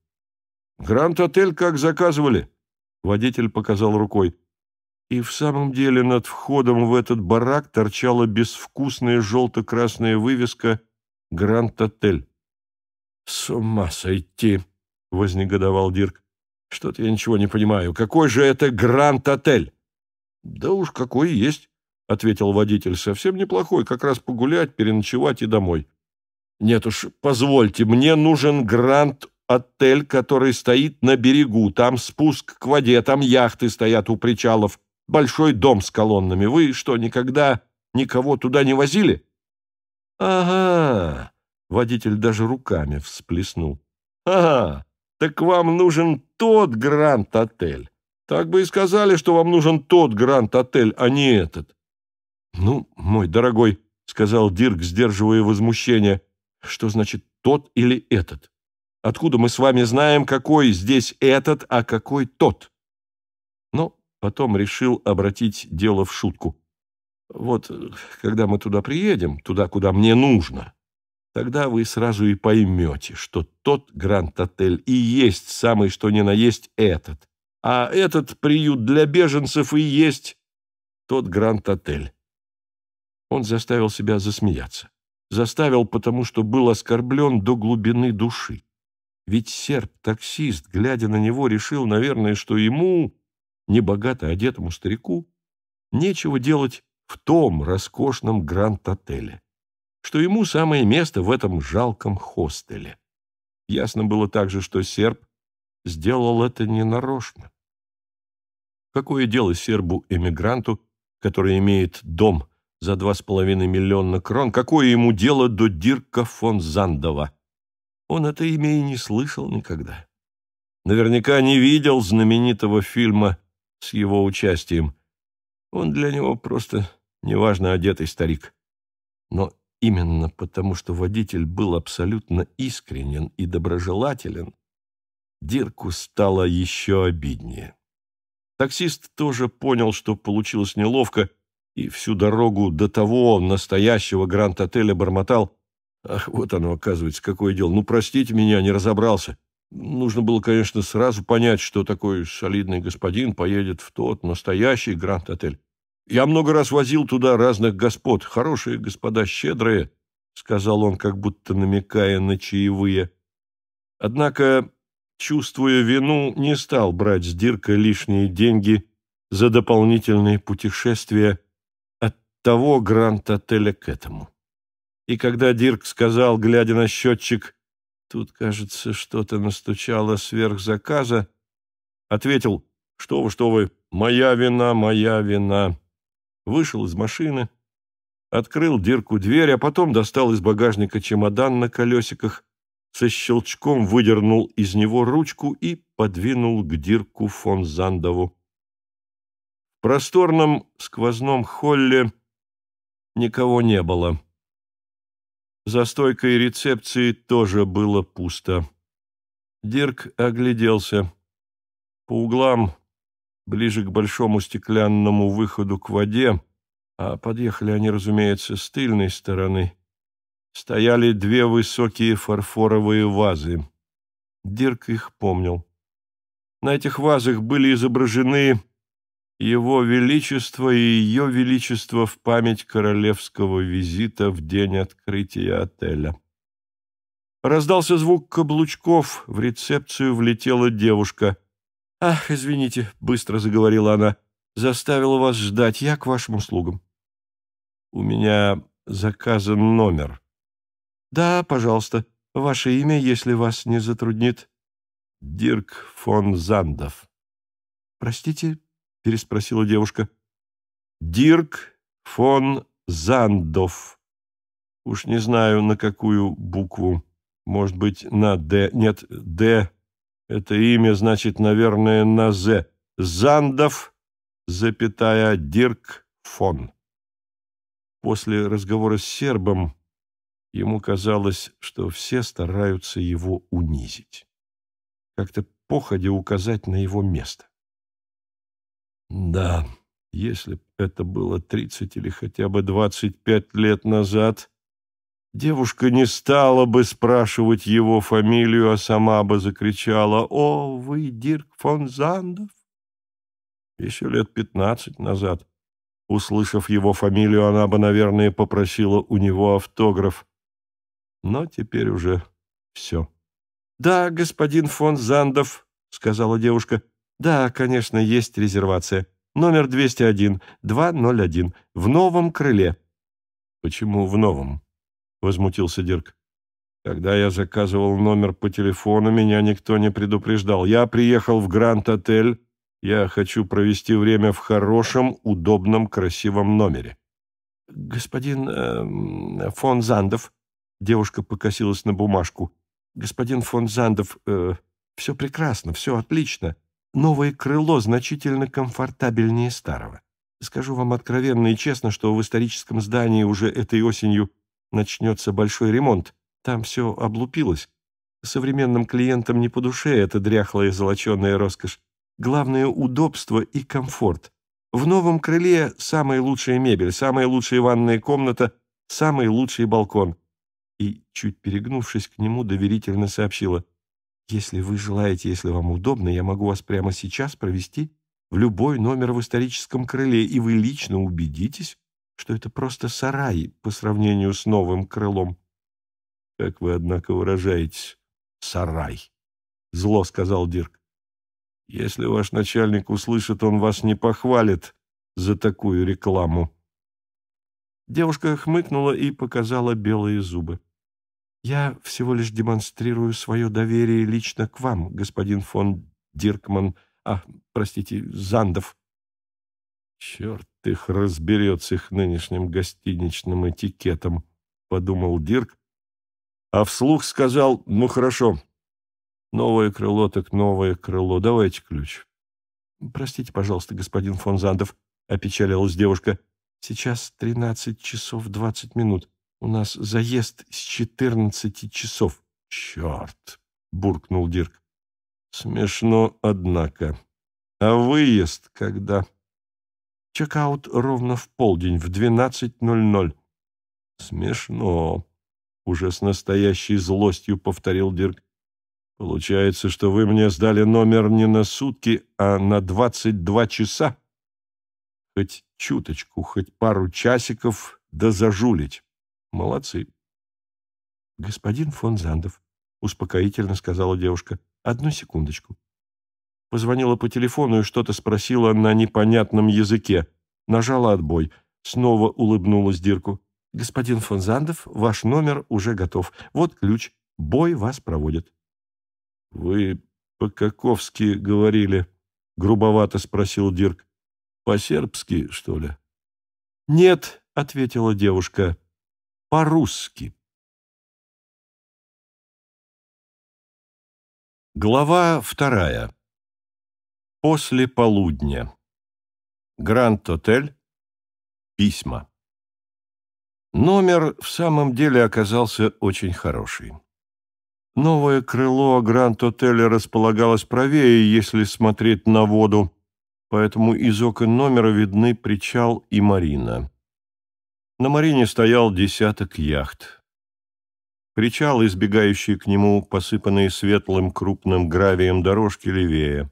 «Гранд-отель, как заказывали». Водитель показал рукой. И в самом деле над входом в этот барак торчала безвкусная желто-красная вывеска «Гранд-отель». «С ума сойти!» — вознегодовал Дирк. «Что-то я ничего не понимаю. Какой же это Гранд-отель?» «Да уж какой есть», — ответил водитель. «Совсем неплохой, как раз погулять, переночевать и домой». «Нет уж, позвольте, мне нужен Гранд отель, который стоит на берегу. Там спуск к воде, там яхты стоят у причалов большой дом с колоннами. Вы что, никогда никого туда не возили? — Ага, — водитель даже руками всплеснул. — Ага, так вам нужен тот гранд-отель. Так бы и сказали, что вам нужен тот гранд-отель, а не этот. — Ну, мой дорогой, — сказал Дирк, сдерживая возмущение, — что значит тот или этот? Откуда мы с вами знаем, какой здесь этот, а какой тот? — Потом решил обратить дело в шутку. «Вот, когда мы туда приедем, туда, куда мне нужно, тогда вы сразу и поймете, что тот Гранд-отель и есть самый что ни на есть этот, а этот приют для беженцев и есть тот Гранд-отель». Он заставил себя засмеяться. Заставил, потому что был оскорблен до глубины души. Ведь серб-таксист, глядя на него, решил, наверное, что ему, небогато одетому старику нечего делать в том роскошном гранд-отеле, что ему самое место в этом жалком хостеле. Ясно было также, что серб сделал это ненарочно. Какое дело сербу-эмигранту, который имеет дом за два с половиной миллиона крон, какое ему дело до Дирка фон Зандова? Он это имя и не слышал никогда. Наверняка не видел знаменитого фильма с его участием. Он для него просто неважно одетый старик. Но именно потому, что водитель был абсолютно искренен и доброжелателен, Дирку стало еще обиднее. Таксист тоже понял, что получилось неловко, и всю дорогу до того настоящего гранд-отеля бормотал. «Ах, вот оно, оказывается, какое дело! Ну, простите меня, не разобрался. Нужно было, конечно, сразу понять, что такой солидный господин поедет в тот настоящий гранд-отель. Я много раз возил туда разных господ, хорошие господа, щедрые, — сказал он, как будто намекая на чаевые. Однако, чувствуя вину, не стал брать с Дирка лишние деньги за дополнительные путешествия от того гранд-отеля к этому. И когда Дирк сказал, глядя на счетчик, Тут, кажется, что-то настучало сверх заказа. Ответил, что вы, что вы, моя вина, моя вина. Вышел из машины, открыл дырку дверь, а потом достал из багажника чемодан на колесиках, со щелчком выдернул из него ручку и подвинул к дирку фон Зандову. В просторном сквозном холле никого не было. За стойкой рецепции тоже было пусто. Дирк огляделся. По углам, ближе к большому стеклянному выходу к воде, а подъехали они, разумеется, с тыльной стороны, стояли две высокие фарфоровые вазы. Дирк их помнил. На этих вазах были изображены его Величество и Ее Величество в память королевского визита в день открытия отеля. Раздался звук каблучков, в рецепцию влетела девушка. «Ах, извините», — быстро заговорила она, — «заставила вас ждать, я к вашим услугам». «У меня заказан номер». «Да, пожалуйста, ваше имя, если вас не затруднит». «Дирк фон Зандов». «Простите, переспросила девушка. Дирк фон Зандов. Уж не знаю, на какую букву. Может быть, на «Д». Нет, «Д» — это имя, значит, наверное, на «З». Зандов, запятая, Дирк фон. После разговора с сербом ему казалось, что все стараются его унизить. Как-то походя указать на его место. Да, если б это было 30 или хотя бы 25 лет назад, девушка не стала бы спрашивать его фамилию, а сама бы закричала «О, вы Дирк фон Зандов!» Еще лет 15 назад, услышав его фамилию, она бы, наверное, попросила у него автограф. Но теперь уже все. «Да, господин фон Зандов», — сказала девушка, — да, конечно, есть резервация. Номер 201, 201, в новом крыле. Почему в новом? Возмутился Дирк. Когда я заказывал номер по телефону, меня никто не предупреждал. Я приехал в Гранд-отель. Я хочу провести время в хорошем, удобном, красивом номере. Господин э, фон Зандов, девушка покосилась на бумажку. Господин фон Зандов, э, все прекрасно, все отлично. Новое крыло значительно комфортабельнее старого. Скажу вам откровенно и честно, что в историческом здании уже этой осенью начнется большой ремонт. Там все облупилось. Современным клиентам не по душе эта дряхлая золоченая роскошь. Главное — удобство и комфорт. В новом крыле самая лучшая мебель, самая лучшая ванная комната, самый лучший балкон. И, чуть перегнувшись к нему, доверительно сообщила. Если вы желаете, если вам удобно, я могу вас прямо сейчас провести в любой номер в историческом крыле, и вы лично убедитесь, что это просто сарай по сравнению с новым крылом. Как вы, однако, выражаетесь, сарай, зло сказал Дирк. Если ваш начальник услышит, он вас не похвалит за такую рекламу. Девушка хмыкнула и показала белые зубы. Я всего лишь демонстрирую свое доверие лично к вам, господин фон Диркман, а, простите, Зандов. Черт их разберет с их нынешним гостиничным этикетом, подумал Дирк, а вслух сказал, ну хорошо, новое крыло так новое крыло, давайте ключ. Простите, пожалуйста, господин фон Зандов, опечалилась девушка, сейчас тринадцать часов двадцать минут. У нас заезд с четырнадцати часов. Черт, буркнул Дирк. Смешно, однако. А выезд когда? Чекаут ровно в полдень, в 12.00. Смешно, уже с настоящей злостью повторил Дирк. Получается, что вы мне сдали номер не на сутки, а на 22 часа? Хоть чуточку, хоть пару часиков, да зажулить. Молодцы. Господин фон Зандов, успокоительно сказала девушка, одну секундочку. Позвонила по телефону и что-то спросила на непонятном языке. Нажала отбой. Снова улыбнулась Дирку. «Господин фон Зандов, ваш номер уже готов. Вот ключ. Бой вас проводит». «Вы по-каковски говорили?» — грубовато спросил Дирк. «По-сербски, что ли?» «Нет», — ответила девушка по-русски. Глава вторая. После полудня. Гранд-отель. Письма. Номер в самом деле оказался очень хороший. Новое крыло Гранд-отеля располагалось правее, если смотреть на воду, поэтому из окон номера видны причал и марина. На марине стоял десяток яхт. Причал, избегающий к нему, посыпанные светлым крупным гравием дорожки левее.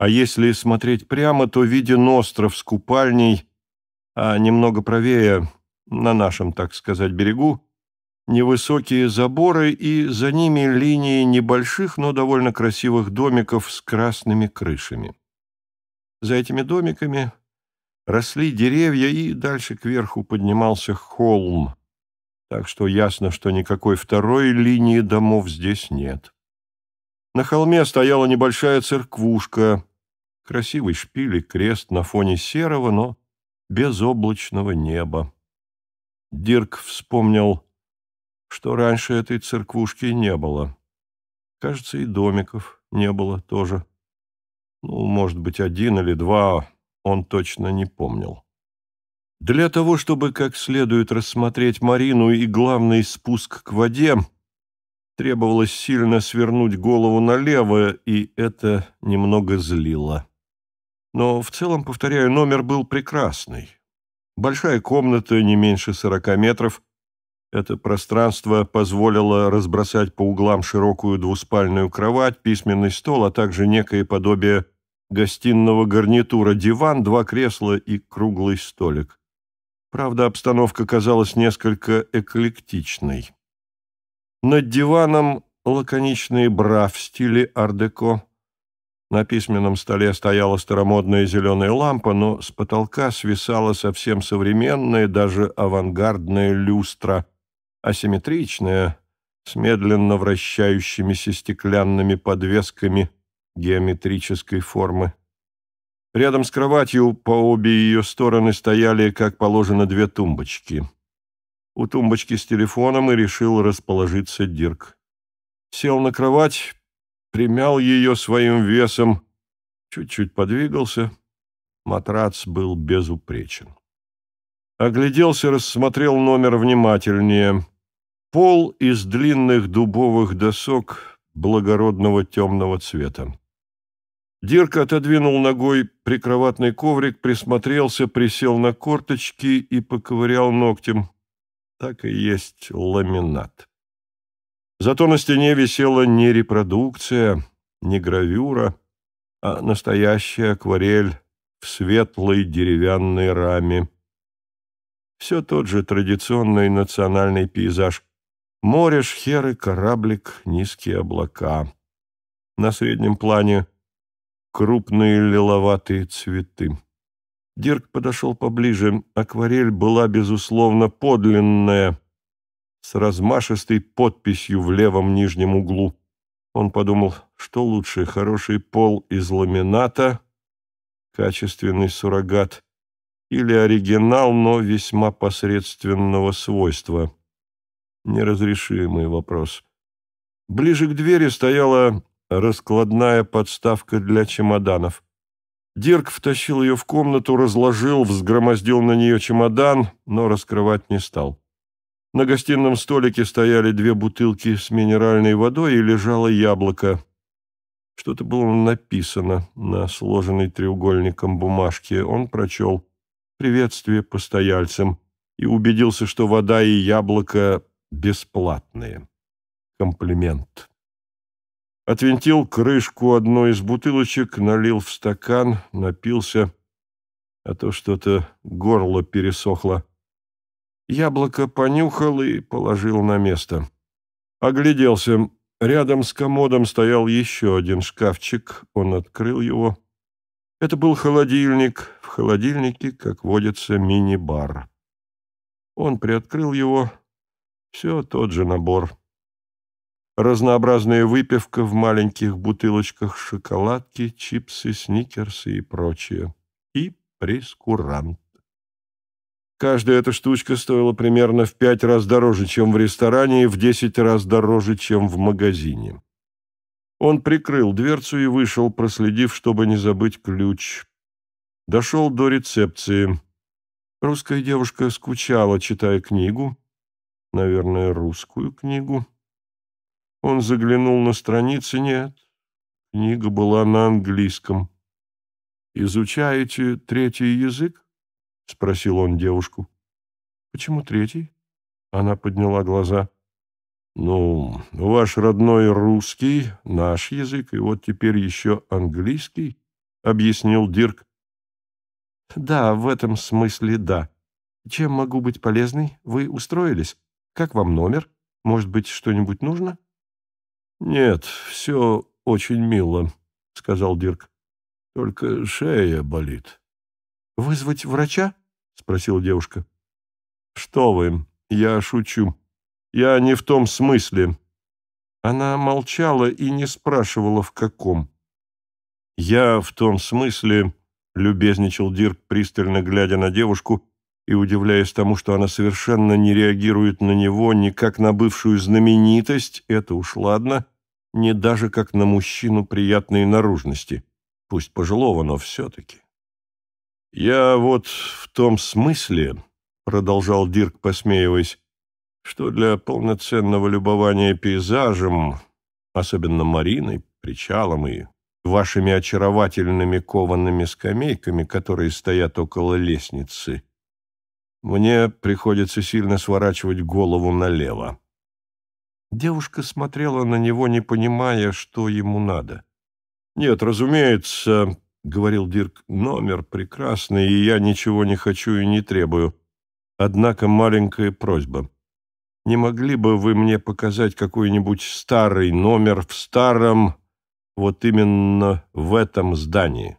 А если смотреть прямо, то виден остров с купальней, а немного правее, на нашем, так сказать, берегу, невысокие заборы и за ними линии небольших, но довольно красивых домиков с красными крышами. За этими домиками Росли деревья, и дальше кверху поднимался холм, так что ясно, что никакой второй линии домов здесь нет. На холме стояла небольшая церквушка, красивый шпиль и крест на фоне серого, но безоблачного неба. Дирк вспомнил, что раньше этой церквушки не было. Кажется, и домиков не было тоже. Ну, может быть, один или два, он точно не помнил. Для того, чтобы как следует рассмотреть Марину и главный спуск к воде, требовалось сильно свернуть голову налево, и это немного злило. Но в целом, повторяю, номер был прекрасный. Большая комната, не меньше сорока метров. Это пространство позволило разбросать по углам широкую двуспальную кровать, письменный стол, а также некое подобие гостиного гарнитура, диван, два кресла и круглый столик. Правда, обстановка казалась несколько эклектичной. Над диваном лаконичные бра в стиле ар-деко. На письменном столе стояла старомодная зеленая лампа, но с потолка свисала совсем современная, даже авангардная люстра, асимметричная, с медленно вращающимися стеклянными подвесками – геометрической формы. Рядом с кроватью по обе ее стороны стояли, как положено, две тумбочки. У тумбочки с телефоном и решил расположиться Дирк. Сел на кровать, примял ее своим весом, чуть-чуть подвигался. Матрац был безупречен. Огляделся, рассмотрел номер внимательнее. Пол из длинных дубовых досок благородного темного цвета. Дирка отодвинул ногой прикроватный коврик, присмотрелся, присел на корточки и поковырял ногтем. Так и есть ламинат. Зато на стене висела не репродукция, не гравюра, а настоящая акварель в светлой деревянной раме. Все тот же традиционный национальный пейзаж. Море, шхеры, кораблик, низкие облака. На среднем плане крупные лиловатые цветы. Дирк подошел поближе. Акварель была, безусловно, подлинная, с размашистой подписью в левом нижнем углу. Он подумал, что лучше, хороший пол из ламината, качественный суррогат или оригинал, но весьма посредственного свойства. Неразрешимый вопрос. Ближе к двери стояла раскладная подставка для чемоданов. Дирк втащил ее в комнату, разложил, взгромоздил на нее чемодан, но раскрывать не стал. На гостином столике стояли две бутылки с минеральной водой и лежало яблоко. Что-то было написано на сложенной треугольником бумажке. Он прочел «Приветствие постояльцам» и убедился, что вода и яблоко бесплатные. Комплимент. Отвинтил крышку одной из бутылочек, налил в стакан, напился, а то что-то горло пересохло. Яблоко понюхал и положил на место. Огляделся. Рядом с комодом стоял еще один шкафчик. Он открыл его. Это был холодильник. В холодильнике, как водится, мини-бар. Он приоткрыл его. Все тот же набор разнообразная выпивка в маленьких бутылочках, шоколадки, чипсы, сникерсы и прочее. И прескурант. Каждая эта штучка стоила примерно в пять раз дороже, чем в ресторане, и в десять раз дороже, чем в магазине. Он прикрыл дверцу и вышел, проследив, чтобы не забыть ключ. Дошел до рецепции. Русская девушка скучала, читая книгу. Наверное, русскую книгу. Он заглянул на страницы, нет, книга была на английском. «Изучаете третий язык?» — спросил он девушку. «Почему третий?» — она подняла глаза. «Ну, ваш родной русский, наш язык, и вот теперь еще английский», — объяснил Дирк. «Да, в этом смысле да. Чем могу быть полезной? Вы устроились? Как вам номер? Может быть, что-нибудь нужно?» «Нет, все очень мило», — сказал Дирк. «Только шея болит». «Вызвать врача?» — спросила девушка. «Что вы? Я шучу. Я не в том смысле». Она молчала и не спрашивала, в каком. «Я в том смысле...» — любезничал Дирк, пристально глядя на девушку и удивляясь тому, что она совершенно не реагирует на него, ни как на бывшую знаменитость, это уж ладно, не даже как на мужчину приятной наружности, пусть пожилого, но все-таки. «Я вот в том смысле», — продолжал Дирк, посмеиваясь, «что для полноценного любования пейзажем, особенно Мариной, причалом и вашими очаровательными коваными скамейками, которые стоят около лестницы, мне приходится сильно сворачивать голову налево. Девушка смотрела на него, не понимая, что ему надо. «Нет, разумеется», — говорил Дирк, — «номер прекрасный, и я ничего не хочу и не требую. Однако маленькая просьба. Не могли бы вы мне показать какой-нибудь старый номер в старом, вот именно в этом здании?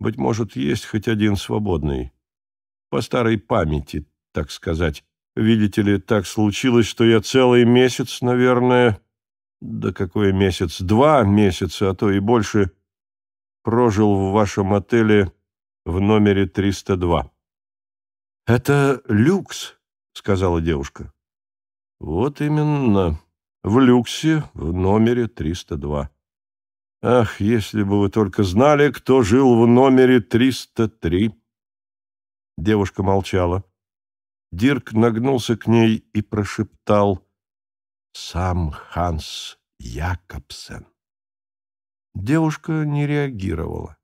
Быть может, есть хоть один свободный, по старой памяти, так сказать». Видите ли, так случилось, что я целый месяц, наверное, да какой месяц, два месяца, а то и больше, прожил в вашем отеле в номере 302. «Это люкс», — сказала девушка. «Вот именно, в люксе, в номере 302». «Ах, если бы вы только знали, кто жил в номере 303!» Девушка молчала. Дирк нагнулся к ней и прошептал «Сам Ханс Якобсен». Девушка не реагировала.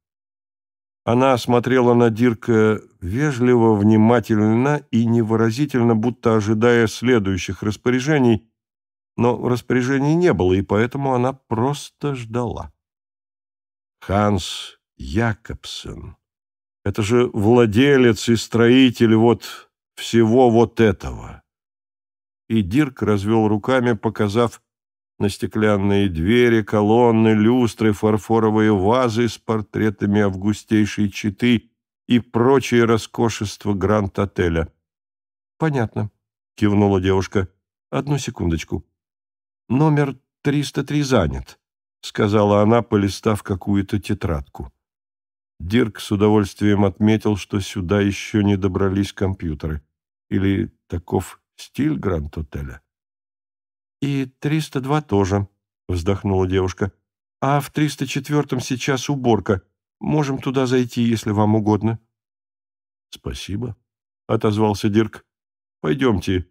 Она смотрела на Дирка вежливо, внимательно и невыразительно, будто ожидая следующих распоряжений, но распоряжений не было, и поэтому она просто ждала. Ханс Якобсен. Это же владелец и строитель вот всего вот этого. И Дирк развел руками, показав на стеклянные двери, колонны, люстры, фарфоровые вазы с портретами августейшей читы и прочие роскошества Гранд-отеля. «Понятно», — кивнула девушка. «Одну секундочку. Номер 303 занят», — сказала она, полистав какую-то тетрадку. Дирк с удовольствием отметил, что сюда еще не добрались компьютеры. Или таков стиль Гранд-отеля? «И 302 тоже», — вздохнула девушка. «А в 304-м сейчас уборка. Можем туда зайти, если вам угодно». «Спасибо», — отозвался Дирк. «Пойдемте.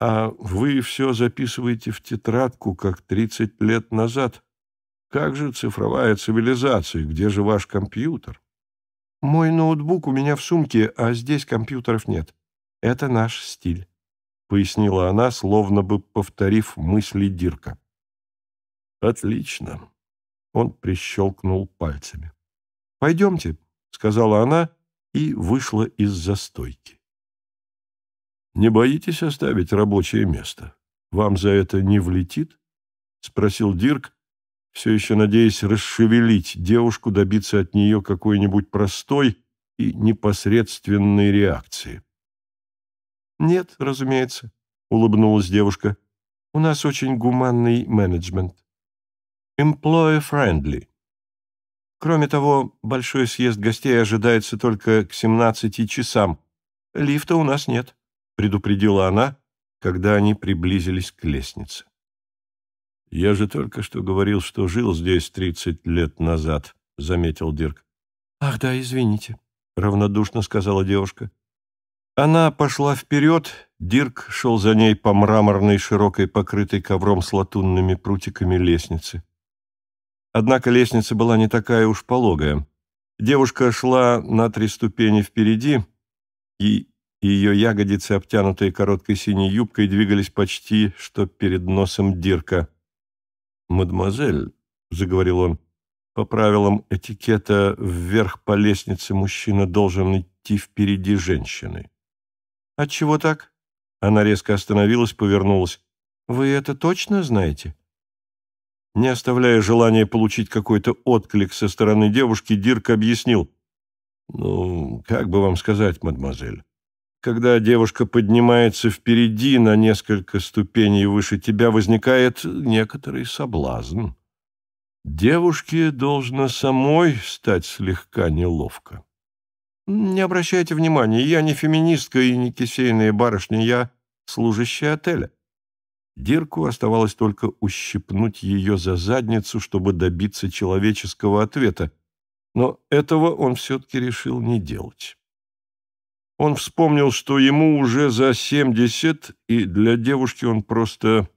А вы все записываете в тетрадку, как 30 лет назад». Как же цифровая цивилизация? Где же ваш компьютер? Мой ноутбук у меня в сумке, а здесь компьютеров нет. Это наш стиль, пояснила она, словно бы повторив мысли Дирка. Отлично. Он прищелкнул пальцами. Пойдемте, сказала она и вышла из застойки. Не боитесь оставить рабочее место? Вам за это не влетит? спросил Дирк все еще надеясь расшевелить девушку, добиться от нее какой-нибудь простой и непосредственной реакции. «Нет, разумеется», — улыбнулась девушка. «У нас очень гуманный менеджмент. employee friendly Кроме того, большой съезд гостей ожидается только к 17 часам. Лифта у нас нет», — предупредила она, когда они приблизились к лестнице. «Я же только что говорил, что жил здесь тридцать лет назад», — заметил Дирк. «Ах да, извините», — равнодушно сказала девушка. Она пошла вперед, Дирк шел за ней по мраморной, широкой, покрытой ковром с латунными прутиками лестницы. Однако лестница была не такая уж пологая. Девушка шла на три ступени впереди, и ее ягодицы, обтянутые короткой синей юбкой, двигались почти что перед носом Дирка — «Мадемуазель», — заговорил он, — «по правилам этикета вверх по лестнице мужчина должен идти впереди женщины». «Отчего «А так?» Она резко остановилась, повернулась. «Вы это точно знаете?» Не оставляя желания получить какой-то отклик со стороны девушки, Дирк объяснил. «Ну, как бы вам сказать, мадемуазель, когда девушка поднимается впереди на несколько ступеней выше тебя, возникает некоторый соблазн. Девушке должно самой стать слегка неловко. Не обращайте внимания, я не феминистка и не кисейная барышня, я служащая отеля. Дирку оставалось только ущипнуть ее за задницу, чтобы добиться человеческого ответа, но этого он все-таки решил не делать. Он вспомнил, что ему уже за 70, и для девушки он просто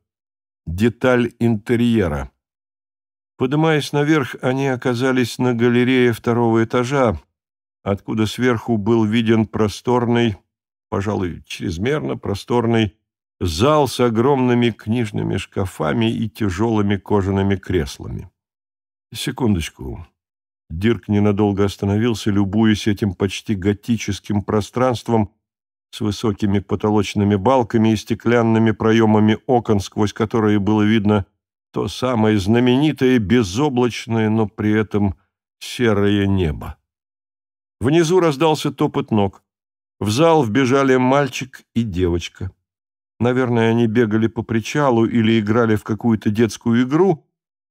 деталь интерьера. Поднимаясь наверх, они оказались на галерее второго этажа, откуда сверху был виден просторный, пожалуй, чрезмерно просторный, зал с огромными книжными шкафами и тяжелыми кожаными креслами. «Секундочку», Дирк ненадолго остановился, любуясь этим почти готическим пространством с высокими потолочными балками и стеклянными проемами окон, сквозь которые было видно то самое знаменитое безоблачное, но при этом серое небо. Внизу раздался топот ног. В зал вбежали мальчик и девочка. Наверное, они бегали по причалу или играли в какую-то детскую игру,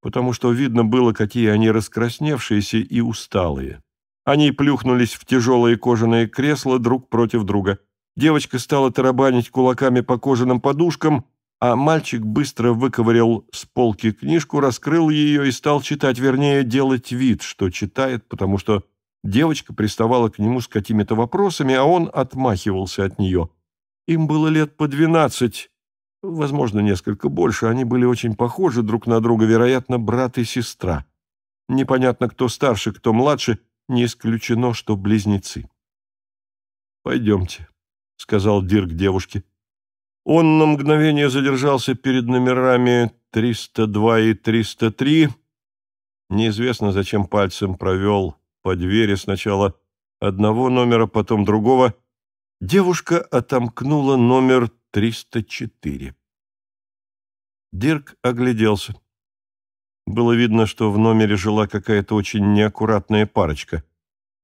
потому что видно было, какие они раскрасневшиеся и усталые. Они плюхнулись в тяжелые кожаные кресла друг против друга. Девочка стала тарабанить кулаками по кожаным подушкам, а мальчик быстро выковырял с полки книжку, раскрыл ее и стал читать, вернее, делать вид, что читает, потому что девочка приставала к нему с какими-то вопросами, а он отмахивался от нее. Им было лет по двенадцать, возможно, несколько больше, они были очень похожи друг на друга, вероятно, брат и сестра. Непонятно, кто старше, кто младше, не исключено, что близнецы. «Пойдемте», — сказал Дирк девушке. Он на мгновение задержался перед номерами 302 и 303, неизвестно зачем пальцем провел по двери сначала одного номера, потом другого. Девушка отомкнула номер 304. Дирк огляделся. Было видно, что в номере жила какая-то очень неаккуратная парочка.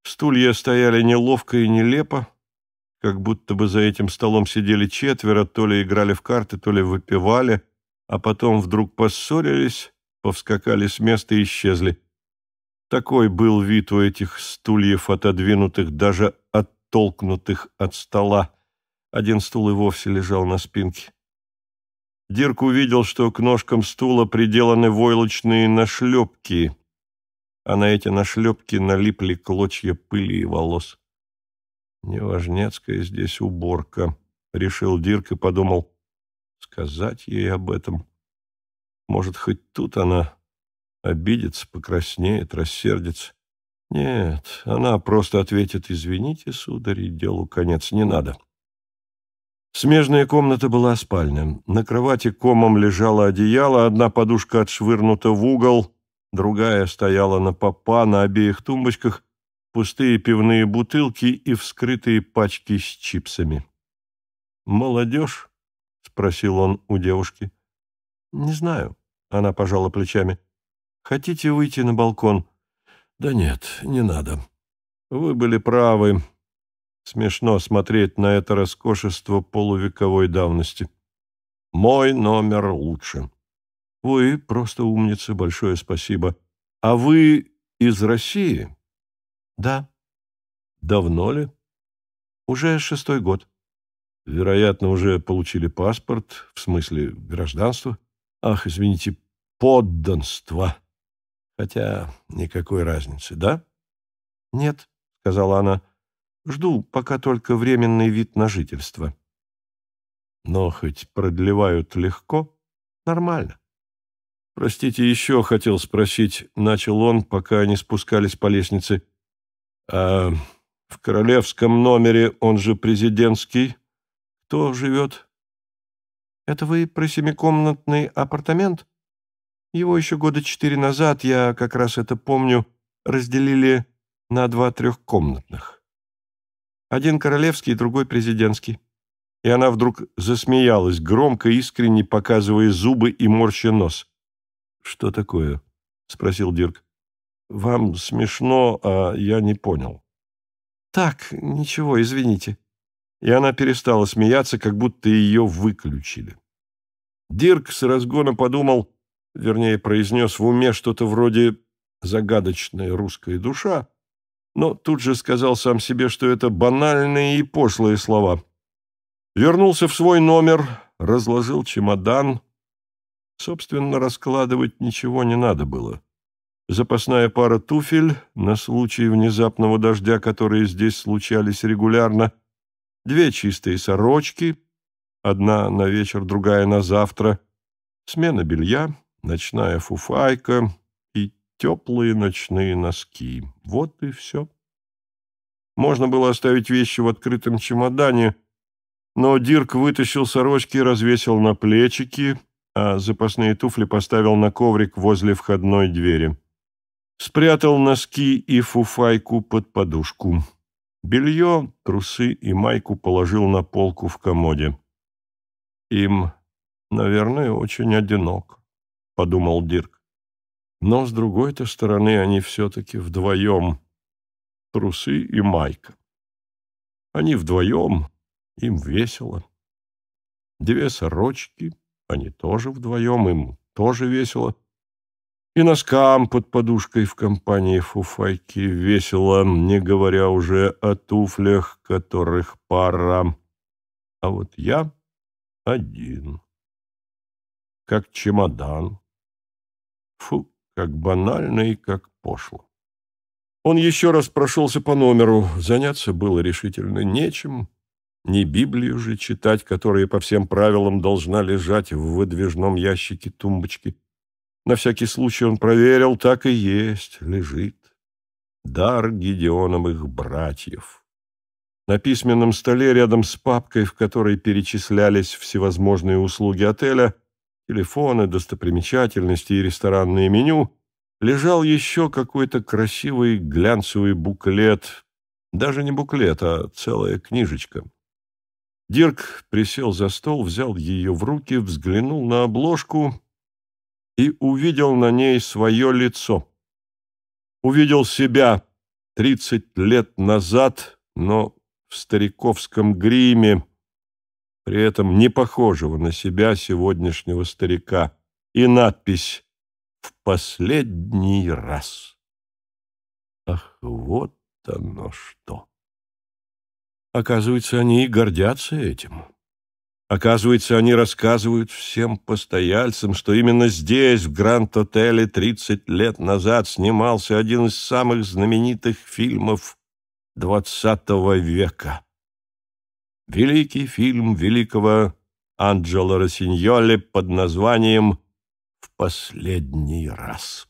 Стулья стояли неловко и нелепо, как будто бы за этим столом сидели четверо, то ли играли в карты, то ли выпивали, а потом вдруг поссорились, повскакали с места и исчезли. Такой был вид у этих стульев, отодвинутых, даже оттолкнутых от стола. Один стул и вовсе лежал на спинке. Дирк увидел, что к ножкам стула приделаны войлочные нашлепки, а на эти нашлепки налипли клочья пыли и волос. «Неважнецкая здесь уборка», — решил Дирк и подумал, сказать ей об этом. Может, хоть тут она обидится, покраснеет, рассердится. Нет, она просто ответит, извините, сударь, делу конец, не надо. Смежная комната была спальня. На кровати комом лежало одеяло, одна подушка отшвырнута в угол, другая стояла на попа, на обеих тумбочках пустые пивные бутылки и вскрытые пачки с чипсами. «Молодежь?» — спросил он у девушки. «Не знаю», — она пожала плечами. «Хотите выйти на балкон?» «Да нет, не надо». «Вы были правы», Смешно смотреть на это роскошество полувековой давности. Мой номер лучше. Вы просто умница, большое спасибо. А вы из России? Да. Давно ли? Уже шестой год. Вероятно, уже получили паспорт, в смысле гражданство. Ах, извините, подданство. Хотя никакой разницы, да? Нет, сказала она. Жду пока только временный вид на жительство. Но хоть продлевают легко, нормально. Простите, еще хотел спросить, начал он, пока они спускались по лестнице. А в королевском номере, он же президентский, кто живет? Это вы про семикомнатный апартамент? Его еще года четыре назад, я как раз это помню, разделили на два трехкомнатных. Один королевский, другой президентский». И она вдруг засмеялась, громко, искренне показывая зубы и морща нос. «Что такое?» — спросил Дирк. «Вам смешно, а я не понял». «Так, ничего, извините». И она перестала смеяться, как будто ее выключили. Дирк с разгона подумал, вернее, произнес в уме что-то вроде «загадочная русская душа», но тут же сказал сам себе, что это банальные и пошлые слова. Вернулся в свой номер, разложил чемодан. Собственно, раскладывать ничего не надо было. Запасная пара туфель на случай внезапного дождя, которые здесь случались регулярно, две чистые сорочки, одна на вечер, другая на завтра, смена белья, ночная фуфайка, теплые ночные носки. Вот и все. Можно было оставить вещи в открытом чемодане, но Дирк вытащил сорочки и развесил на плечики, а запасные туфли поставил на коврик возле входной двери. Спрятал носки и фуфайку под подушку. Белье, трусы и майку положил на полку в комоде. «Им, наверное, очень одинок», — подумал Дирк. Но с другой-то стороны они все-таки вдвоем. Трусы и майка. Они вдвоем, им весело. Две сорочки, они тоже вдвоем, им тоже весело. И носкам под подушкой в компании фуфайки весело, не говоря уже о туфлях, которых пара. А вот я один, как чемодан. Фу, как банально и как пошло. Он еще раз прошелся по номеру, заняться было решительно нечем, не Библию же читать, которая по всем правилам должна лежать в выдвижном ящике тумбочки. На всякий случай он проверил, так и есть, лежит. Дар Гедеоном их братьев. На письменном столе рядом с папкой, в которой перечислялись всевозможные услуги отеля – телефоны, достопримечательности и ресторанное меню, лежал еще какой-то красивый глянцевый буклет. Даже не буклет, а целая книжечка. Дирк присел за стол, взял ее в руки, взглянул на обложку и увидел на ней свое лицо. Увидел себя тридцать лет назад, но в стариковском гриме, при этом не похожего на себя сегодняшнего старика, и надпись «В последний раз». Ах, вот оно что! Оказывается, они и гордятся этим. Оказывается, они рассказывают всем постояльцам, что именно здесь, в Гранд-отеле, 30 лет назад снимался один из самых знаменитых фильмов XX века великий фильм великого Анджело Росиньоли под названием «В последний раз».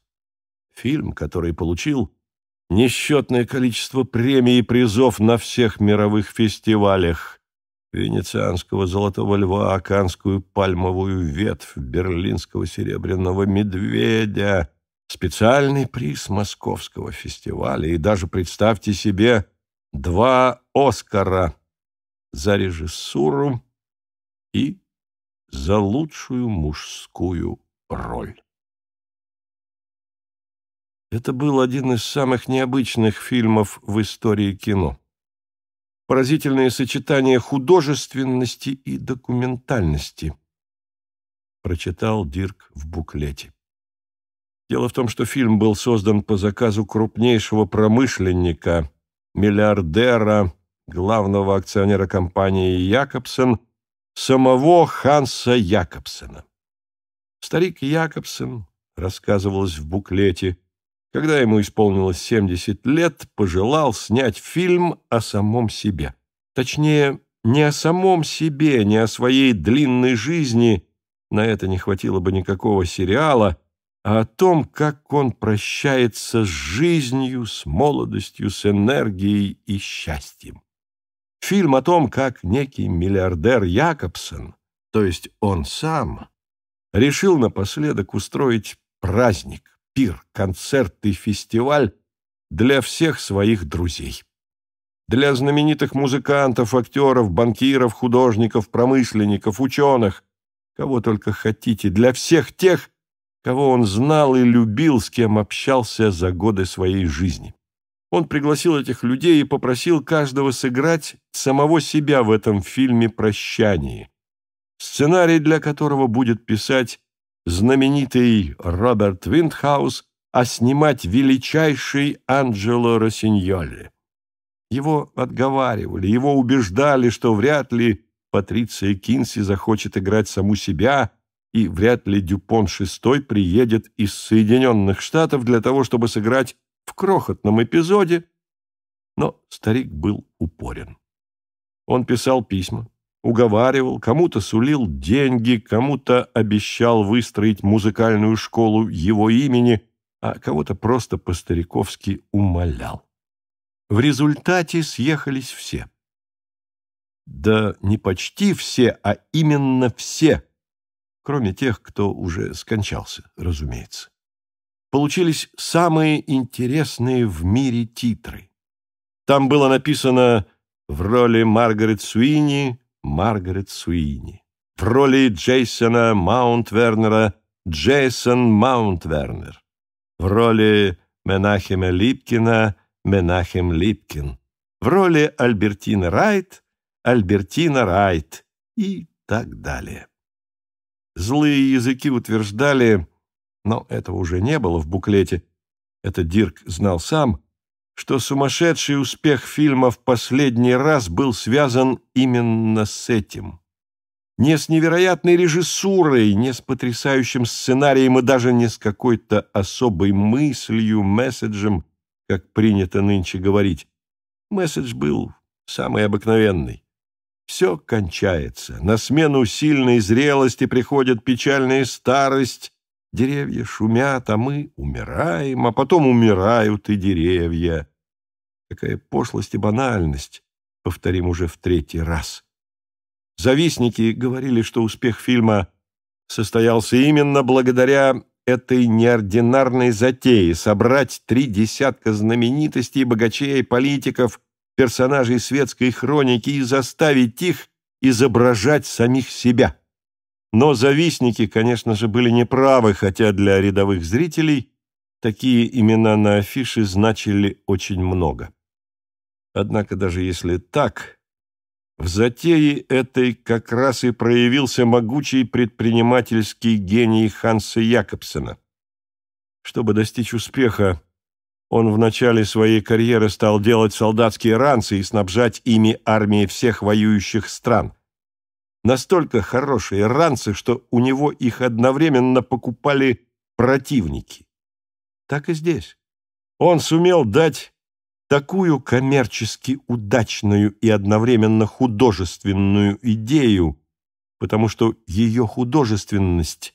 Фильм, который получил несчетное количество премий и призов на всех мировых фестивалях Венецианского «Золотого льва», Аканскую «Пальмовую ветвь», Берлинского «Серебряного медведя», специальный приз Московского фестиваля и даже, представьте себе, два «Оскара» за режиссуру и за лучшую мужскую роль. Это был один из самых необычных фильмов в истории кино. Поразительное сочетание художественности и документальности, прочитал Дирк в буклете. Дело в том, что фильм был создан по заказу крупнейшего промышленника, миллиардера главного акционера компании Якобсен, самого Ханса Якобсена. Старик Якобсен, рассказывалось в буклете, когда ему исполнилось 70 лет, пожелал снять фильм о самом себе. Точнее, не о самом себе, не о своей длинной жизни, на это не хватило бы никакого сериала, а о том, как он прощается с жизнью, с молодостью, с энергией и счастьем. Фильм о том, как некий миллиардер Якобсон, то есть он сам, решил напоследок устроить праздник, пир, концерт и фестиваль для всех своих друзей. Для знаменитых музыкантов, актеров, банкиров, художников, промышленников, ученых, кого только хотите, для всех тех, кого он знал и любил, с кем общался за годы своей жизни он пригласил этих людей и попросил каждого сыграть самого себя в этом фильме «Прощание», сценарий для которого будет писать знаменитый Роберт Виндхаус, а снимать величайший Анджело Росиньоли. Его отговаривали, его убеждали, что вряд ли Патриция Кинси захочет играть саму себя, и вряд ли Дюпон VI приедет из Соединенных Штатов для того, чтобы сыграть в крохотном эпизоде, но старик был упорен. Он писал письма, уговаривал, кому-то сулил деньги, кому-то обещал выстроить музыкальную школу его имени, а кого-то просто по-стариковски умолял. В результате съехались все. Да не почти все, а именно все, кроме тех, кто уже скончался, разумеется получились самые интересные в мире титры. Там было написано «В роли Маргарет Суини – Маргарет Суини». В роли Джейсона Маунтвернера – Джейсон Маунтвернер. В роли Менахима Липкина – Менахим Липкин. В роли Альбертина Райт – Альбертина Райт и так далее. Злые языки утверждали – но этого уже не было в буклете. Это Дирк знал сам, что сумасшедший успех фильма в последний раз был связан именно с этим. Не с невероятной режиссурой, не с потрясающим сценарием и даже не с какой-то особой мыслью, месседжем, как принято нынче говорить. Месседж был самый обыкновенный. Все кончается. На смену сильной зрелости приходит печальная старость, Деревья шумят, а мы умираем, а потом умирают и деревья. Какая пошлость и банальность, повторим уже в третий раз. Завистники говорили, что успех фильма состоялся именно благодаря этой неординарной затее собрать три десятка знаменитостей, богачей, политиков, персонажей светской хроники и заставить их изображать самих себя. Но завистники, конечно же, были неправы, хотя для рядовых зрителей такие имена на афише значили очень много. Однако даже если так, в затее этой как раз и проявился могучий предпринимательский гений Ханса Якобсена. Чтобы достичь успеха, он в начале своей карьеры стал делать солдатские ранцы и снабжать ими армии всех воюющих стран настолько хорошие ранцы, что у него их одновременно покупали противники. Так и здесь. Он сумел дать такую коммерчески удачную и одновременно художественную идею, потому что ее художественность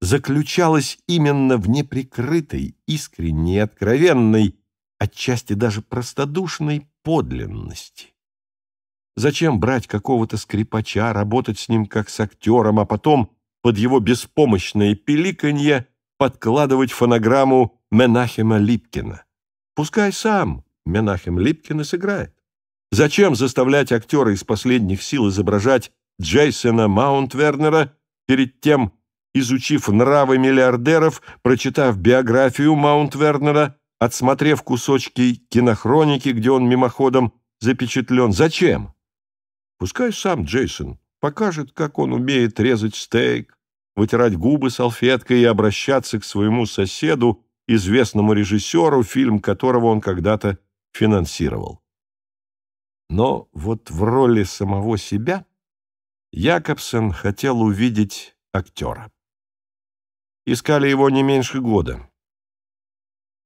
заключалась именно в неприкрытой, искренней, откровенной, отчасти даже простодушной подлинности. Зачем брать какого-то скрипача, работать с ним как с актером, а потом под его беспомощное пиликанье подкладывать фонограмму Менахема Липкина? Пускай сам Менахем Липкин и сыграет. Зачем заставлять актера из последних сил изображать Джейсона Маунтвернера перед тем, изучив нравы миллиардеров, прочитав биографию Маунтвернера, отсмотрев кусочки кинохроники, где он мимоходом запечатлен. Зачем? Пускай сам Джейсон покажет, как он умеет резать стейк, вытирать губы салфеткой и обращаться к своему соседу, известному режиссеру, фильм которого он когда-то финансировал. Но вот в роли самого себя Якобсон хотел увидеть актера. Искали его не меньше года.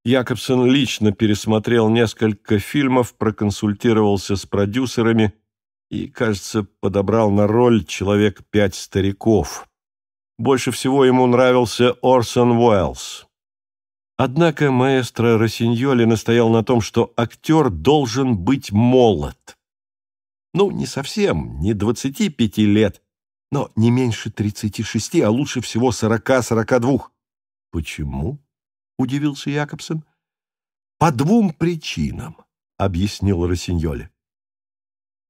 Якобсон лично пересмотрел несколько фильмов, проконсультировался с продюсерами – и, кажется, подобрал на роль человек пять стариков. Больше всего ему нравился Орсон Уэллс. Однако маэстро Росиньоли настоял на том, что актер должен быть молод. Ну, не совсем, не 25 лет, но не меньше 36, а лучше всего 40-42. «Почему?» — удивился Якобсон. «По двум причинам», — объяснил Росиньоли.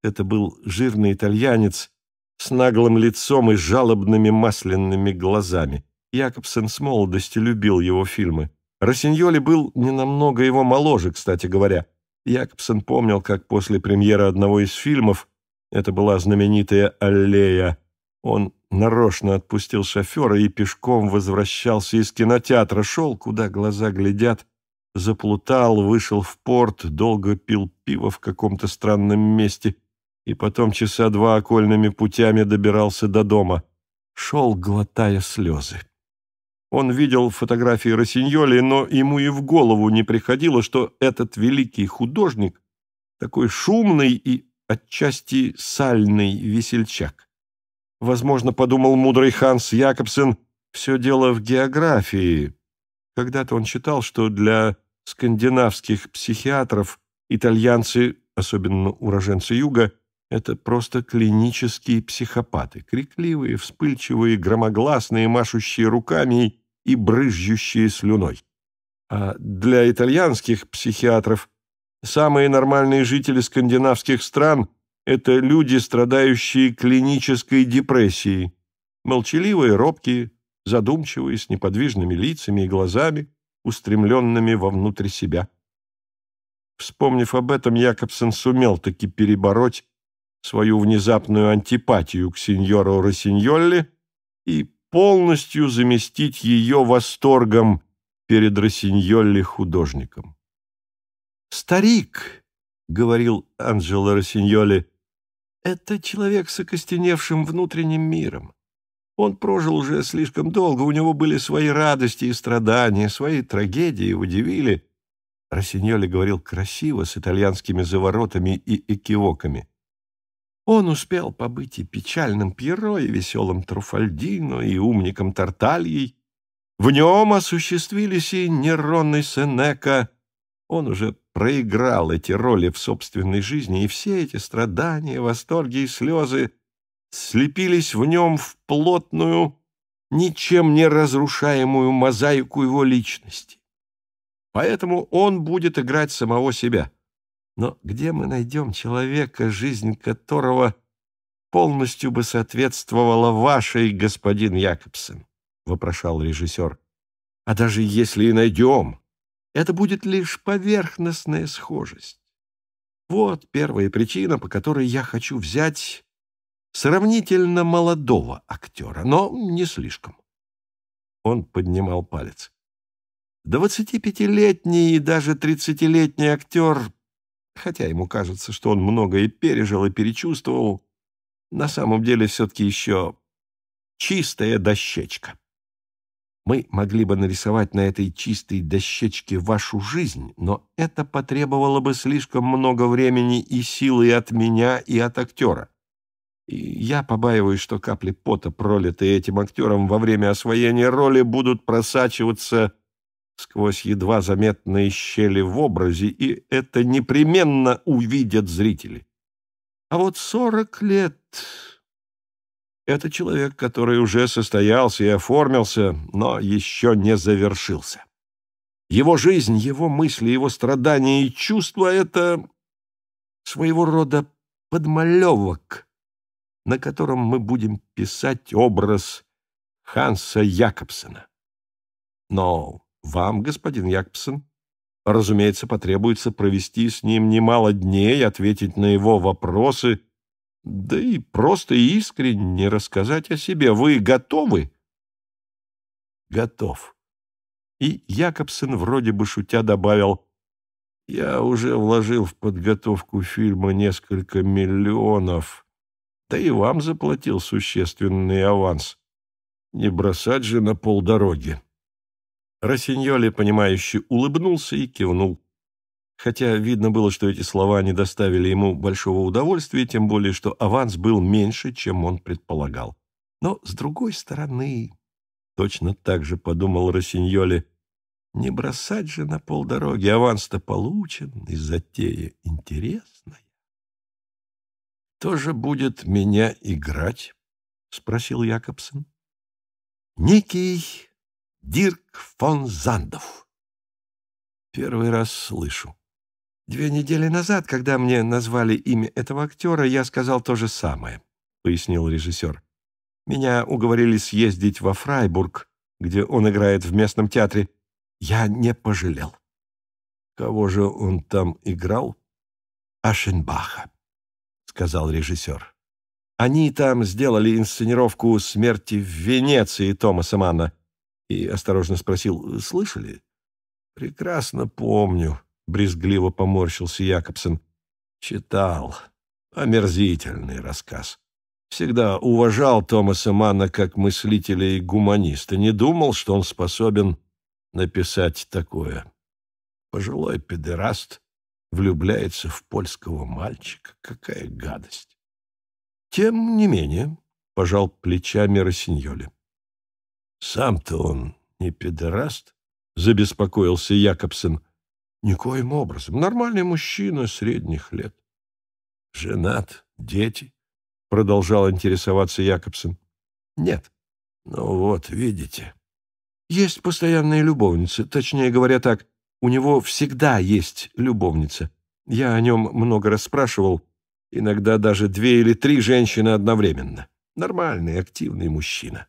Это был жирный итальянец с наглым лицом и жалобными масляными глазами. Якобсен с молодости любил его фильмы. Росиньоли был не намного его моложе, кстати говоря. Якобсен помнил, как после премьеры одного из фильмов, это была знаменитая «Аллея», он нарочно отпустил шофера и пешком возвращался из кинотеатра, шел, куда глаза глядят, заплутал, вышел в порт, долго пил пиво в каком-то странном месте и потом часа два окольными путями добирался до дома. Шел, глотая слезы. Он видел фотографии Росиньоли, но ему и в голову не приходило, что этот великий художник такой шумный и отчасти сальный весельчак. Возможно, подумал мудрый Ханс Якобсен, все дело в географии. Когда-то он читал, что для скандинавских психиатров итальянцы, особенно уроженцы юга, это просто клинические психопаты, крикливые, вспыльчивые, громогласные, машущие руками и брызжущие слюной. А для итальянских психиатров самые нормальные жители скандинавских стран – это люди, страдающие клинической депрессией, молчаливые, робкие, задумчивые, с неподвижными лицами и глазами, устремленными вовнутрь себя. Вспомнив об этом, Якобсен сумел таки перебороть свою внезапную антипатию к сеньору Росиньолли и полностью заместить ее восторгом перед Росиньолли художником. «Старик», — говорил Анджело Росиньолли, — «это человек с окостеневшим внутренним миром. Он прожил уже слишком долго, у него были свои радости и страдания, свои трагедии удивили». Росиньолли говорил красиво, с итальянскими заворотами и экивоками. Он успел побыть и печальным Пьеро, и веселым Труфальдино, и умником Тартальей. В нем осуществились и Нерон Сенека. Он уже проиграл эти роли в собственной жизни, и все эти страдания, восторги и слезы слепились в нем в плотную, ничем не разрушаемую мозаику его личности. Поэтому он будет играть самого себя — но где мы найдем человека, жизнь которого полностью бы соответствовала вашей, господин Якобсен? — вопрошал режиссер. — А даже если и найдем, это будет лишь поверхностная схожесть. Вот первая причина, по которой я хочу взять сравнительно молодого актера, но не слишком. Он поднимал палец. Двадцатипятилетний и даже тридцатилетний актер Хотя ему кажется, что он многое пережил и перечувствовал, на самом деле все-таки еще чистая дощечка. Мы могли бы нарисовать на этой чистой дощечке вашу жизнь, но это потребовало бы слишком много времени и силы и от меня, и от актера. И я побаиваюсь, что капли пота, пролитые этим актером во время освоения роли, будут просачиваться сквозь едва заметные щели в образе, и это непременно увидят зрители. А вот сорок лет — это человек, который уже состоялся и оформился, но еще не завершился. Его жизнь, его мысли, его страдания и чувства — это своего рода подмалевок, на котором мы будем писать образ Ханса Якобсона. Но вам, господин Якобсен, разумеется, потребуется провести с ним немало дней, ответить на его вопросы, да и просто искренне рассказать о себе. Вы готовы? Готов. И Якобсен, вроде бы шутя добавил, «Я уже вложил в подготовку фильма несколько миллионов, да и вам заплатил существенный аванс. Не бросать же на полдороги». Росиньоли, понимающе улыбнулся и кивнул. Хотя видно было, что эти слова не доставили ему большого удовольствия, тем более, что аванс был меньше, чем он предполагал. Но, с другой стороны, точно так же подумал Росиньоли, не бросать же на полдороги, аванс-то получен, и затея интересная. Тоже будет меня играть?» — спросил Якобсон. «Некий Дирк фон Зандов. Первый раз слышу. Две недели назад, когда мне назвали имя этого актера, я сказал то же самое, пояснил режиссер. Меня уговорили съездить во Фрайбург, где он играет в местном театре. Я не пожалел. Кого же он там играл? Ашенбаха, сказал режиссер. Они там сделали инсценировку смерти в Венеции Томаса Манна и осторожно спросил, «Э, слышали? «Прекрасно помню», — брезгливо поморщился Якобсон. «Читал. Омерзительный рассказ. Всегда уважал Томаса Манна как мыслителя и гуманиста. Не думал, что он способен написать такое. Пожилой педераст влюбляется в польского мальчика. Какая гадость!» «Тем не менее», — пожал плечами Росиньоли. «Сам-то он не педераст?» — забеспокоился Якобсен. «Никоим образом. Нормальный мужчина средних лет». «Женат? Дети?» — продолжал интересоваться Якобсен. «Нет». «Ну вот, видите». «Есть постоянные любовницы. Точнее говоря так, у него всегда есть любовница. Я о нем много расспрашивал. Иногда даже две или три женщины одновременно. Нормальный, активный мужчина».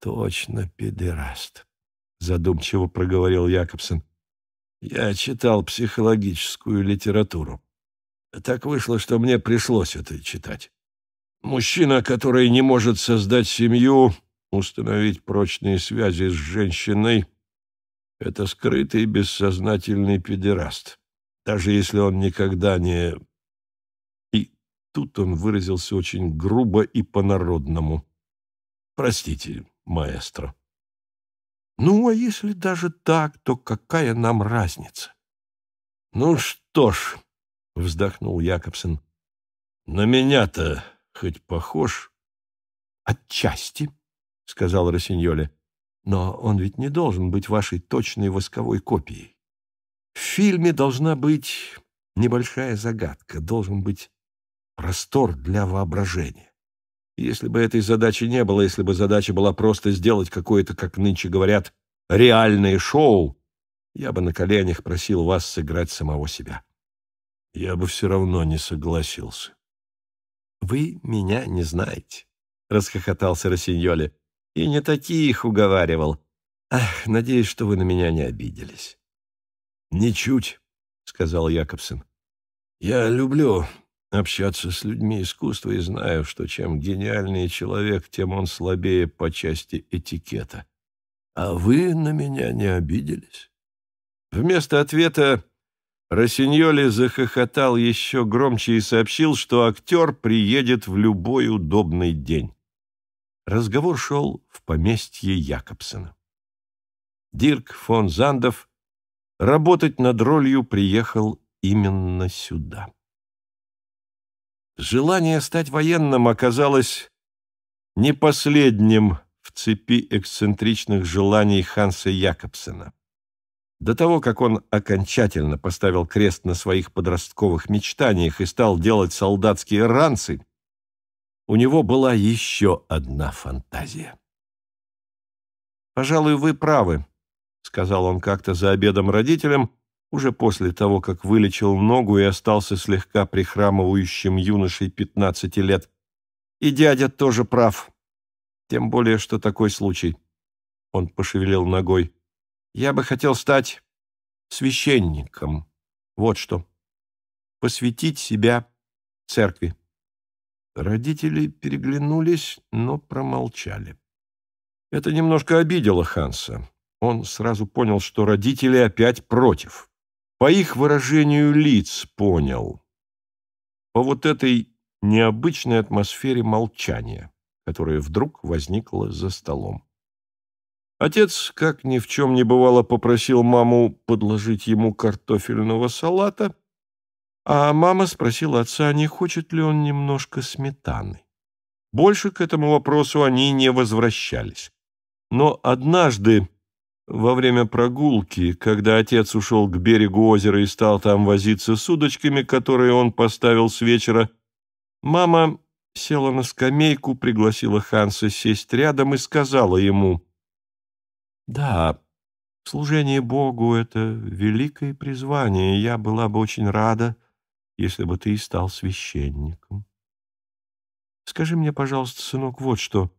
«Точно, педераст», — задумчиво проговорил Якобсон. «Я читал психологическую литературу. Так вышло, что мне пришлось это читать. Мужчина, который не может создать семью, установить прочные связи с женщиной, это скрытый бессознательный педераст, даже если он никогда не... И тут он выразился очень грубо и по-народному. Простите, маэстро. Ну, а если даже так, то какая нам разница? Ну что ж, вздохнул Якобсен. на меня-то хоть похож? Отчасти, сказал Росиньоле, но он ведь не должен быть вашей точной восковой копией. В фильме должна быть небольшая загадка, должен быть простор для воображения. Если бы этой задачи не было, если бы задача была просто сделать какое-то, как нынче говорят, реальное шоу, я бы на коленях просил вас сыграть самого себя. Я бы все равно не согласился. «Вы меня не знаете», — расхохотался Росиньоли. «И не таких уговаривал. Ах, надеюсь, что вы на меня не обиделись». «Ничуть», — сказал Якобсен. «Я люблю общаться с людьми искусства и знаю, что чем гениальнее человек, тем он слабее по части этикета. А вы на меня не обиделись?» Вместо ответа Росиньоли захохотал еще громче и сообщил, что актер приедет в любой удобный день. Разговор шел в поместье Якобсона. Дирк фон Зандов работать над ролью приехал именно сюда. Желание стать военным оказалось не последним в цепи эксцентричных желаний Ханса Якобсена. До того, как он окончательно поставил крест на своих подростковых мечтаниях и стал делать солдатские ранцы, у него была еще одна фантазия. «Пожалуй, вы правы», — сказал он как-то за обедом родителям, уже после того, как вылечил ногу и остался слегка прихрамывающим юношей пятнадцати лет. И дядя тоже прав. Тем более, что такой случай. Он пошевелил ногой. Я бы хотел стать священником. Вот что. Посвятить себя церкви. Родители переглянулись, но промолчали. Это немножко обидело Ханса. Он сразу понял, что родители опять против. По их выражению лиц понял. По вот этой необычной атмосфере молчания, которая вдруг возникла за столом. Отец, как ни в чем не бывало, попросил маму подложить ему картофельного салата, а мама спросила отца, не хочет ли он немножко сметаны. Больше к этому вопросу они не возвращались. Но однажды, во время прогулки, когда отец ушел к берегу озера и стал там возиться с удочками, которые он поставил с вечера, мама села на скамейку, пригласила Ханса сесть рядом и сказала ему, «Да, служение Богу — это великое призвание, я была бы очень рада, если бы ты стал священником. Скажи мне, пожалуйста, сынок, вот что».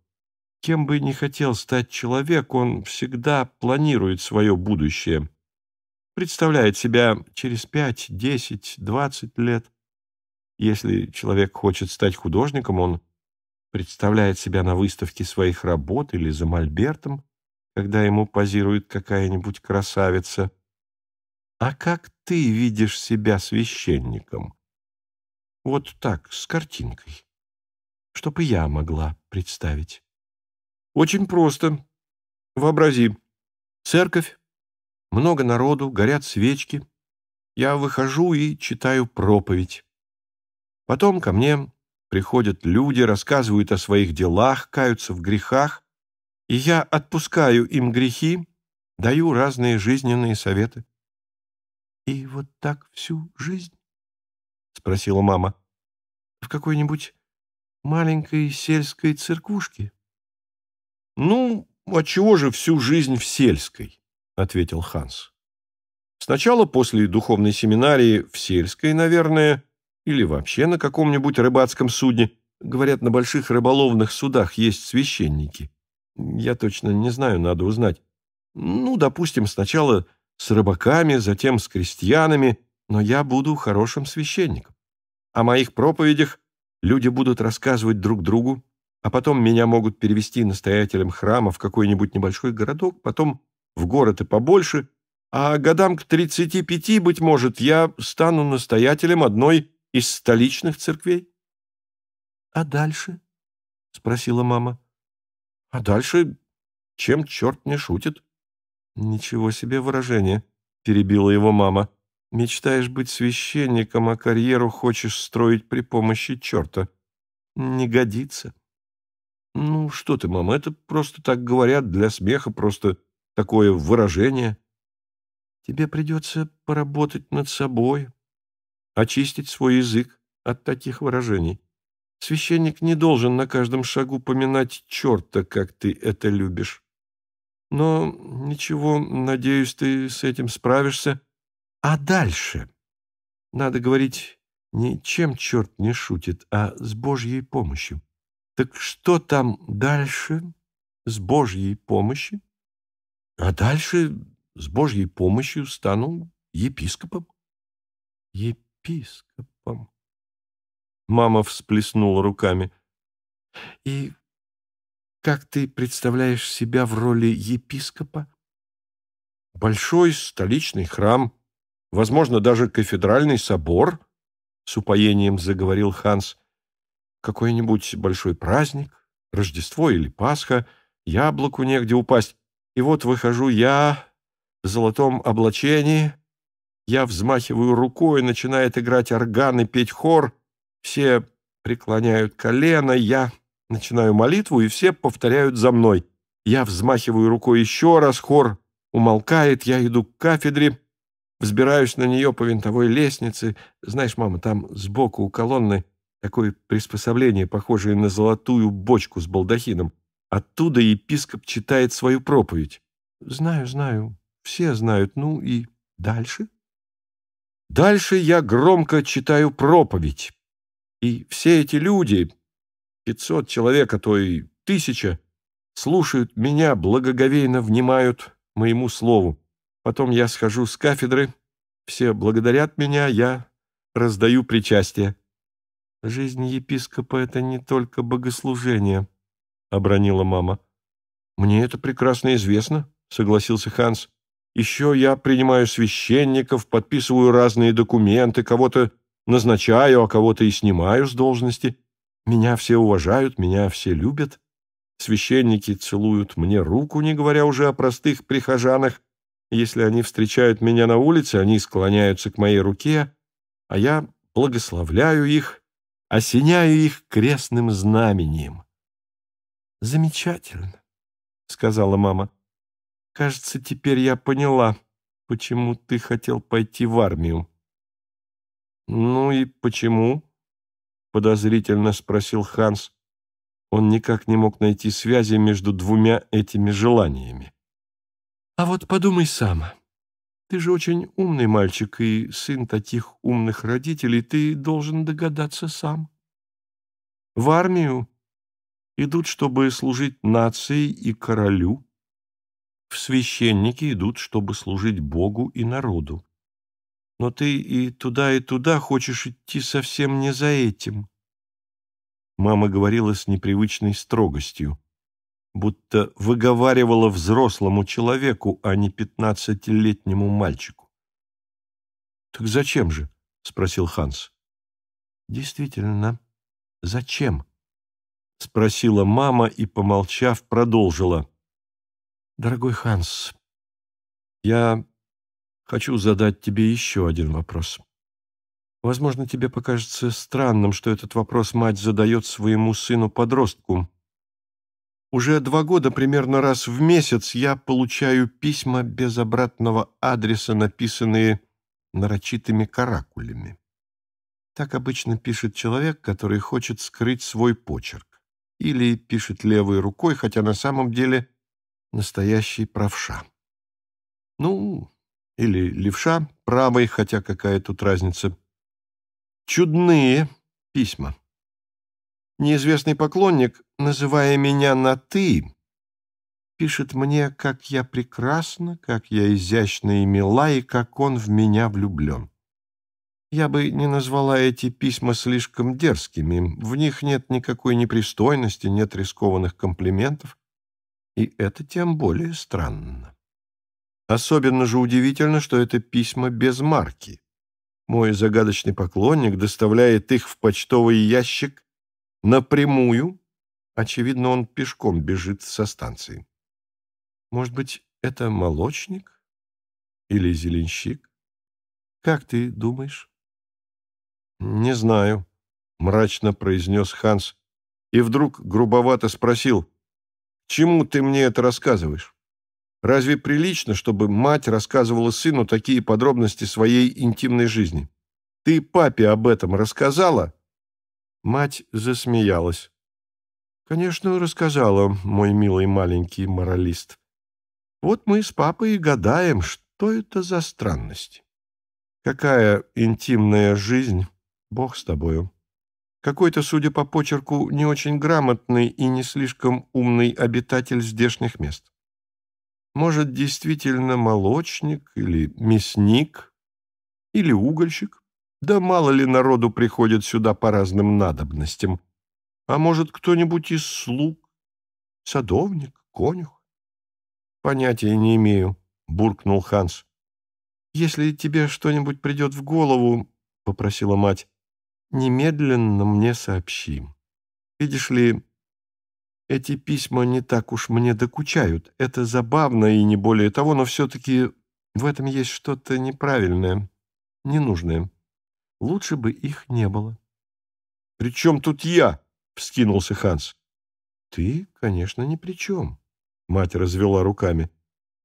Кем бы ни хотел стать человек, он всегда планирует свое будущее. Представляет себя через пять, десять, двадцать лет. Если человек хочет стать художником, он представляет себя на выставке своих работ или за мольбертом, когда ему позирует какая-нибудь красавица. А как ты видишь себя священником? Вот так, с картинкой. чтобы я могла представить. Очень просто. Вообрази. Церковь, много народу, горят свечки. Я выхожу и читаю проповедь. Потом ко мне приходят люди, рассказывают о своих делах, каются в грехах, и я отпускаю им грехи, даю разные жизненные советы. «И вот так всю жизнь?» — спросила мама. «В какой-нибудь маленькой сельской церквушке?» «Ну, а чего же всю жизнь в сельской?» – ответил Ханс. «Сначала после духовной семинарии в сельской, наверное, или вообще на каком-нибудь рыбацком судне. Говорят, на больших рыболовных судах есть священники. Я точно не знаю, надо узнать. Ну, допустим, сначала с рыбаками, затем с крестьянами, но я буду хорошим священником. О моих проповедях люди будут рассказывать друг другу, а потом меня могут перевести настоятелем храма в какой-нибудь небольшой городок, потом в город и побольше, а годам к 35, быть может, я стану настоятелем одной из столичных церквей. — А дальше? — спросила мама. — А дальше? Чем черт не шутит? — Ничего себе выражение, — перебила его мама. — Мечтаешь быть священником, а карьеру хочешь строить при помощи черта. Не годится. «Ну, что ты, мама, это просто так говорят для смеха, просто такое выражение». «Тебе придется поработать над собой, очистить свой язык от таких выражений. Священник не должен на каждом шагу поминать черта, как ты это любишь. Но ничего, надеюсь, ты с этим справишься. А дальше надо говорить не чем черт не шутит, а с Божьей помощью. Так что там дальше с Божьей помощью? А дальше с Божьей помощью стану епископом. Епископом. Мама всплеснула руками. И как ты представляешь себя в роли епископа? Большой столичный храм, возможно, даже кафедральный собор, с упоением заговорил Ханс какой-нибудь большой праздник, Рождество или Пасха, яблоку негде упасть. И вот выхожу я в золотом облачении, я взмахиваю рукой, начинает играть орган и петь хор, все преклоняют колено, я начинаю молитву, и все повторяют за мной. Я взмахиваю рукой еще раз, хор умолкает, я иду к кафедре, взбираюсь на нее по винтовой лестнице. Знаешь, мама, там сбоку у колонны Такое приспособление, похожее на золотую бочку с балдахином. Оттуда епископ читает свою проповедь. «Знаю, знаю, все знают. Ну и дальше?» «Дальше я громко читаю проповедь. И все эти люди, 500 человек, а то и тысяча, слушают меня, благоговейно внимают моему слову. Потом я схожу с кафедры, все благодарят меня, я раздаю причастие. «Жизнь епископа — это не только богослужение», — обронила мама. «Мне это прекрасно известно», — согласился Ханс. «Еще я принимаю священников, подписываю разные документы, кого-то назначаю, а кого-то и снимаю с должности. Меня все уважают, меня все любят. Священники целуют мне руку, не говоря уже о простых прихожанах. Если они встречают меня на улице, они склоняются к моей руке, а я благословляю их, осеняю их крестным знамением. «Замечательно», — сказала мама. «Кажется, теперь я поняла, почему ты хотел пойти в армию». «Ну и почему?» — подозрительно спросил Ханс. Он никак не мог найти связи между двумя этими желаниями. «А вот подумай сама. Ты же очень умный мальчик и сын таких умных родителей, ты должен догадаться сам. В армию идут, чтобы служить нации и королю. В священники идут, чтобы служить Богу и народу. Но ты и туда, и туда хочешь идти совсем не за этим. Мама говорила с непривычной строгостью будто выговаривала взрослому человеку, а не пятнадцатилетнему мальчику. «Так зачем же?» — спросил Ханс. «Действительно, зачем?» — спросила мама и, помолчав, продолжила. «Дорогой Ханс, я хочу задать тебе еще один вопрос. Возможно, тебе покажется странным, что этот вопрос мать задает своему сыну-подростку, уже два года примерно раз в месяц я получаю письма без обратного адреса, написанные нарочитыми каракулями. Так обычно пишет человек, который хочет скрыть свой почерк. Или пишет левой рукой, хотя на самом деле настоящий правша. Ну, или левша правой, хотя какая тут разница. Чудные письма. Неизвестный поклонник, называя меня на «ты», пишет мне, как я прекрасна, как я изящна и мила, и как он в меня влюблен. Я бы не назвала эти письма слишком дерзкими, в них нет никакой непристойности, нет рискованных комплиментов, и это тем более странно. Особенно же удивительно, что это письма без марки. Мой загадочный поклонник доставляет их в почтовый ящик Напрямую. Очевидно, он пешком бежит со станции. Может быть, это молочник? Или зеленщик? Как ты думаешь? Не знаю, мрачно произнес Ханс и вдруг грубовато спросил, чему ты мне это рассказываешь? Разве прилично, чтобы мать рассказывала сыну такие подробности своей интимной жизни? Ты папе об этом рассказала, Мать засмеялась. «Конечно, рассказала, мой милый маленький моралист. Вот мы с папой и гадаем, что это за странность. Какая интимная жизнь, бог с тобою. Какой-то, судя по почерку, не очень грамотный и не слишком умный обитатель здешних мест. Может, действительно молочник или мясник или угольщик? Да мало ли народу приходит сюда по разным надобностям. А может, кто-нибудь из слуг? Садовник, конюх? Понятия не имею, — буркнул Ханс. Если тебе что-нибудь придет в голову, — попросила мать, — немедленно мне сообщи. Видишь ли, эти письма не так уж мне докучают. Это забавно и не более того, но все-таки в этом есть что-то неправильное, ненужное. Лучше бы их не было. «При чем тут я?» — вскинулся Ханс. «Ты, конечно, ни при чем», — мать развела руками.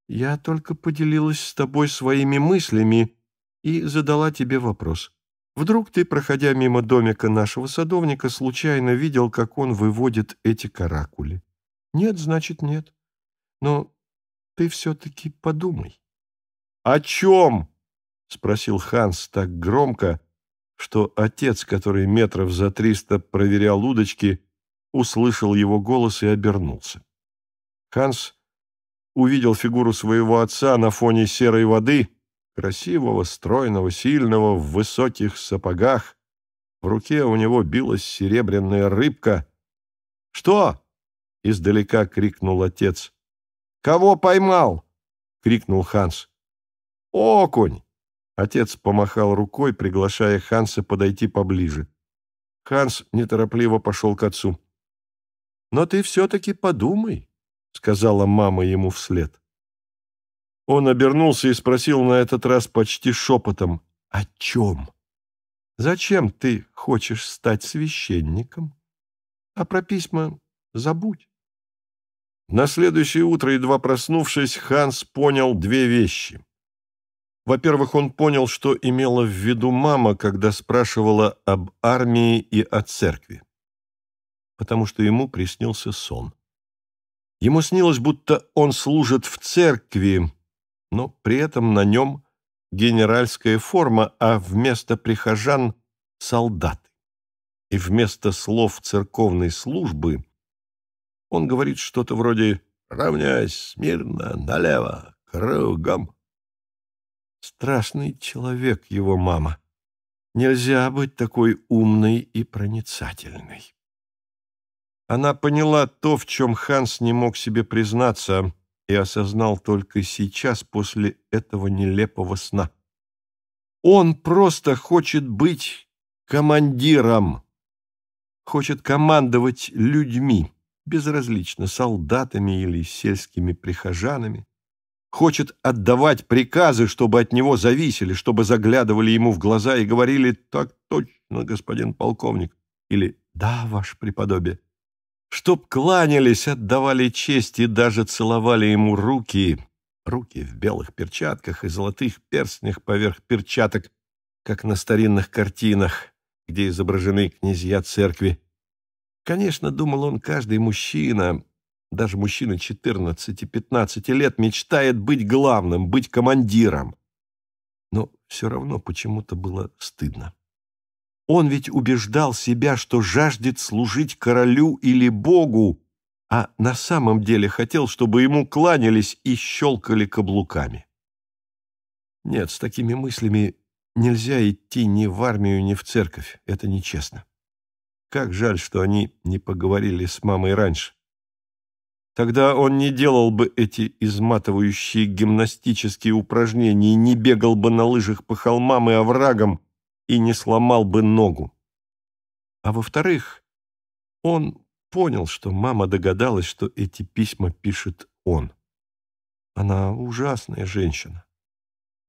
«Я только поделилась с тобой своими мыслями и задала тебе вопрос. Вдруг ты, проходя мимо домика нашего садовника, случайно видел, как он выводит эти каракули? Нет, значит, нет. Но ты все-таки подумай». «О чем?» — спросил Ханс так громко, что отец, который метров за триста проверял удочки, услышал его голос и обернулся. Ханс увидел фигуру своего отца на фоне серой воды, красивого, стройного, сильного, в высоких сапогах. В руке у него билась серебряная рыбка. «Что?» — издалека крикнул отец. «Кого поймал?» — крикнул Ханс. «Окунь!» Отец помахал рукой, приглашая Ханса подойти поближе. Ханс неторопливо пошел к отцу. «Но ты все-таки подумай», — сказала мама ему вслед. Он обернулся и спросил на этот раз почти шепотом, «О чем? Зачем ты хочешь стать священником? А про письма забудь». На следующее утро, едва проснувшись, Ханс понял две вещи. Во-первых, он понял, что имела в виду мама, когда спрашивала об армии и о церкви. Потому что ему приснился сон. Ему снилось, будто он служит в церкви, но при этом на нем генеральская форма, а вместо прихожан — солдаты. И вместо слов церковной службы он говорит что-то вроде "Равняйся смирно, налево, кругом». Страшный человек его мама. Нельзя быть такой умной и проницательной. Она поняла то, в чем Ханс не мог себе признаться, и осознал только сейчас, после этого нелепого сна. Он просто хочет быть командиром, хочет командовать людьми, безразлично, солдатами или сельскими прихожанами, хочет отдавать приказы, чтобы от него зависели, чтобы заглядывали ему в глаза и говорили «Так точно, господин полковник» или «Да, ваше преподобие». Чтоб кланялись, отдавали честь и даже целовали ему руки, руки в белых перчатках и золотых перстнях поверх перчаток, как на старинных картинах, где изображены князья церкви. Конечно, думал он, каждый мужчина, даже мужчина 14-15 лет мечтает быть главным, быть командиром. Но все равно почему-то было стыдно. Он ведь убеждал себя, что жаждет служить королю или богу, а на самом деле хотел, чтобы ему кланялись и щелкали каблуками. Нет, с такими мыслями нельзя идти ни в армию, ни в церковь. Это нечестно. Как жаль, что они не поговорили с мамой раньше. Тогда он не делал бы эти изматывающие гимнастические упражнения, не бегал бы на лыжах по холмам и оврагам и не сломал бы ногу. А во-вторых, он понял, что мама догадалась, что эти письма пишет он. Она ужасная женщина.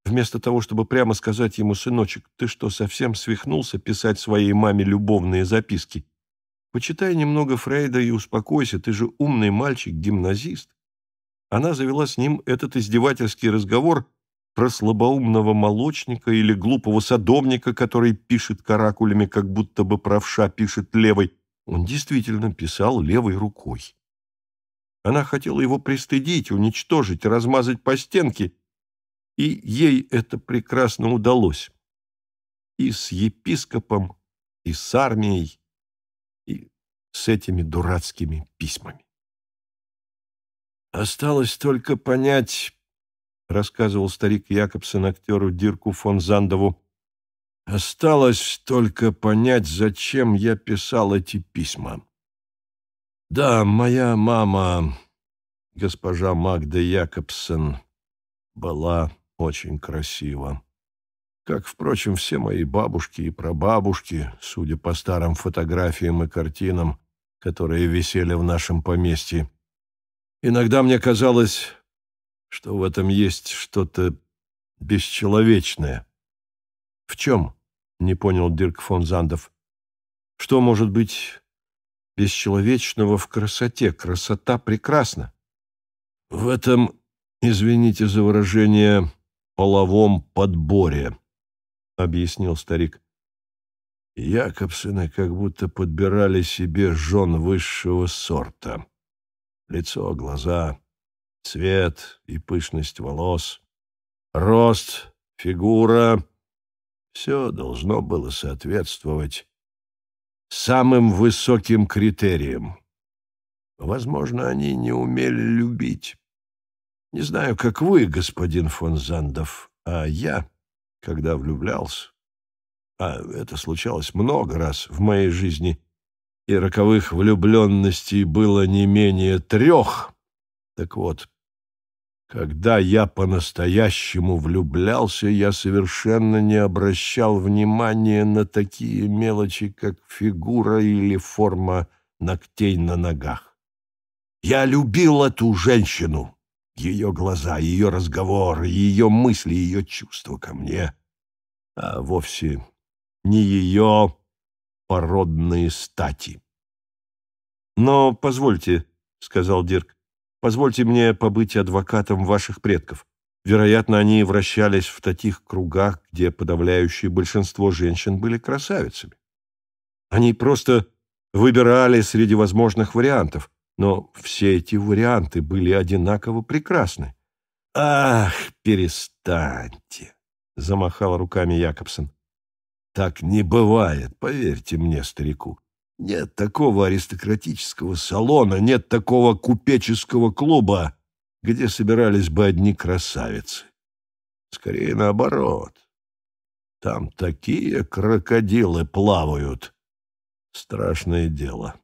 Вместо того, чтобы прямо сказать ему, сыночек, ты что, совсем свихнулся писать своей маме любовные записки? Почитай немного Фрейда и успокойся, ты же умный мальчик, гимназист. Она завела с ним этот издевательский разговор про слабоумного молочника или глупого садовника, который пишет каракулями, как будто бы правша пишет левой. Он действительно писал левой рукой. Она хотела его пристыдить, уничтожить, размазать по стенке, и ей это прекрасно удалось. И с епископом, и с армией с этими дурацкими письмами. «Осталось только понять», — рассказывал старик Якобсон актеру Дирку фон Зандову, «осталось только понять, зачем я писал эти письма. Да, моя мама, госпожа Магда Якобсон, была очень красива. Как, впрочем, все мои бабушки и прабабушки, судя по старым фотографиям и картинам, которые висели в нашем поместье. Иногда мне казалось, что в этом есть что-то бесчеловечное. «В чем?» — не понял Дирк фон Зандов. «Что может быть бесчеловечного в красоте? Красота прекрасна». «В этом, извините за выражение, половом подборе», — объяснил старик. Якобсены как будто подбирали себе жен высшего сорта. Лицо, глаза, цвет и пышность волос, рост, фигура — все должно было соответствовать самым высоким критериям. Возможно, они не умели любить. Не знаю, как вы, господин фон Зандов, а я, когда влюблялся, а это случалось много раз в моей жизни, и роковых влюбленностей было не менее трех. Так вот, когда я по-настоящему влюблялся, я совершенно не обращал внимания на такие мелочи, как фигура или форма ногтей на ногах. Я любил эту женщину, ее глаза, ее разговор, ее мысли, ее чувства ко мне, а вовсе не ее породные стати. «Но позвольте», — сказал Дирк, — «позвольте мне побыть адвокатом ваших предков. Вероятно, они вращались в таких кругах, где подавляющее большинство женщин были красавицами. Они просто выбирали среди возможных вариантов, но все эти варианты были одинаково прекрасны. «Ах, перестаньте!» — замахал руками Якобсон. Так не бывает, поверьте мне, старику. Нет такого аристократического салона, нет такого купеческого клуба, где собирались бы одни красавицы. Скорее наоборот. Там такие крокодилы плавают. Страшное дело.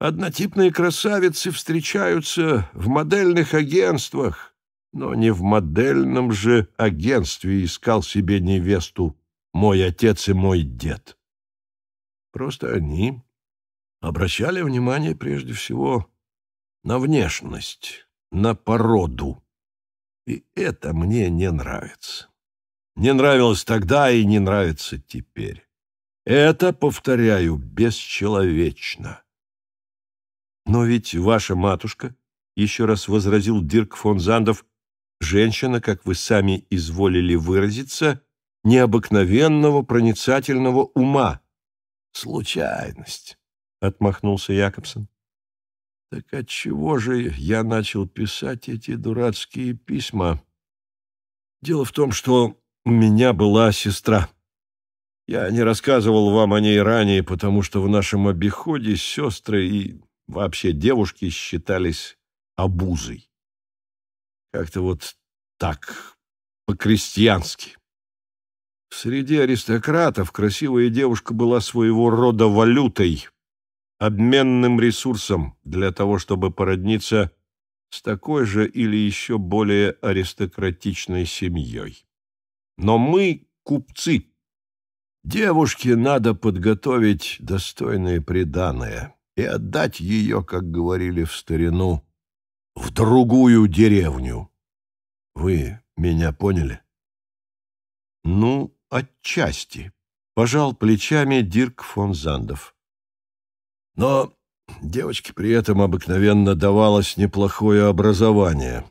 Однотипные красавицы встречаются в модельных агентствах, но не в модельном же агентстве искал себе невесту мой отец и мой дед. Просто они обращали внимание прежде всего на внешность, на породу. И это мне не нравится. Не нравилось тогда и не нравится теперь. Это, повторяю, бесчеловечно. Но ведь ваша матушка, еще раз возразил Дирк фон Зандов, женщина, как вы сами изволили выразиться, — необыкновенного проницательного ума. Случайность, — отмахнулся Якобсон. Так отчего же я начал писать эти дурацкие письма? Дело в том, что у меня была сестра. Я не рассказывал вам о ней ранее, потому что в нашем обиходе сестры и вообще девушки считались обузой. Как-то вот так, по-крестьянски. Среди аристократов красивая девушка была своего рода валютой, обменным ресурсом для того, чтобы породниться с такой же или еще более аристократичной семьей. Но мы – купцы. Девушке надо подготовить достойное преданное и отдать ее, как говорили в старину, в другую деревню. Вы меня поняли? Ну, отчасти, пожал плечами Дирк фон Зандов. Но девочке при этом обыкновенно давалось неплохое образование.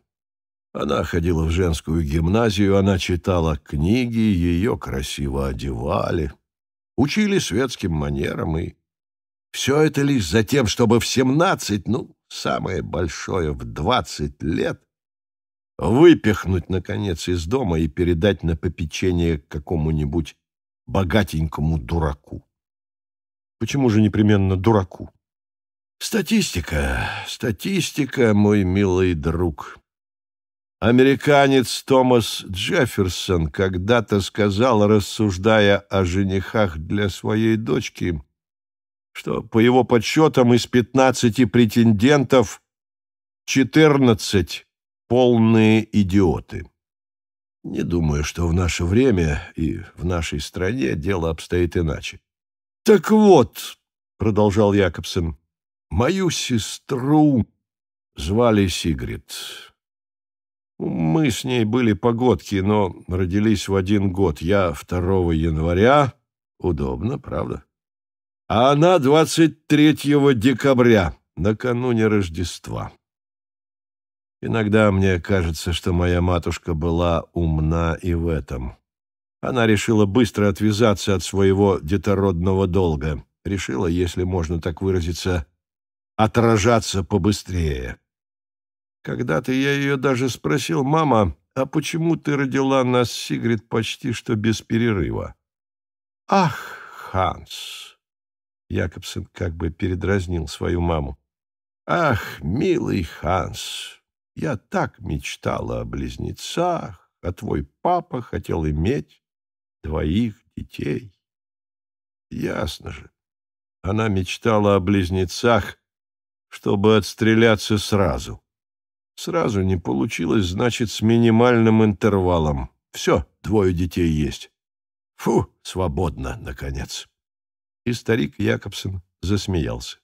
Она ходила в женскую гимназию, она читала книги, ее красиво одевали, учили светским манерам и... Все это лишь за тем, чтобы в семнадцать, ну, самое большое в двадцать лет, выпихнуть, наконец, из дома и передать на попечение какому-нибудь богатенькому дураку. Почему же непременно дураку? Статистика, статистика, мой милый друг. Американец Томас Джефферсон когда-то сказал, рассуждая о женихах для своей дочки, что, по его подсчетам, из 15 претендентов 14 полные идиоты. Не думаю, что в наше время и в нашей стране дело обстоит иначе. «Так вот», — продолжал Якобсен, — «мою сестру звали Сигрид. Мы с ней были погодки, но родились в один год. Я 2 января. Удобно, правда? А она 23 декабря, накануне Рождества. Иногда мне кажется, что моя матушка была умна и в этом. Она решила быстро отвязаться от своего детородного долга. Решила, если можно так выразиться, отражаться побыстрее. Когда-то я ее даже спросил, «Мама, а почему ты родила нас, Сигрид, почти что без перерыва?» «Ах, Ханс!» Якобсон как бы передразнил свою маму. «Ах, милый Ханс, я так мечтала о близнецах, а твой папа хотел иметь двоих детей. Ясно же. Она мечтала о близнецах, чтобы отстреляться сразу. Сразу не получилось, значит, с минимальным интервалом. Все, двое детей есть. Фу, свободно, наконец. И старик Якобсон засмеялся.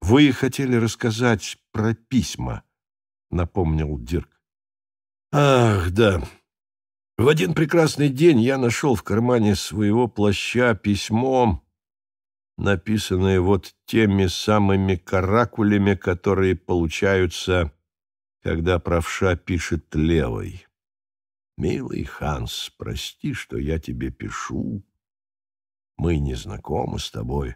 Вы хотели рассказать про письма, напомнил Дирк. «Ах, да. В один прекрасный день я нашел в кармане своего плаща письмо, написанное вот теми самыми каракулями, которые получаются, когда правша пишет левой. «Милый Ханс, прости, что я тебе пишу. Мы не знакомы с тобой».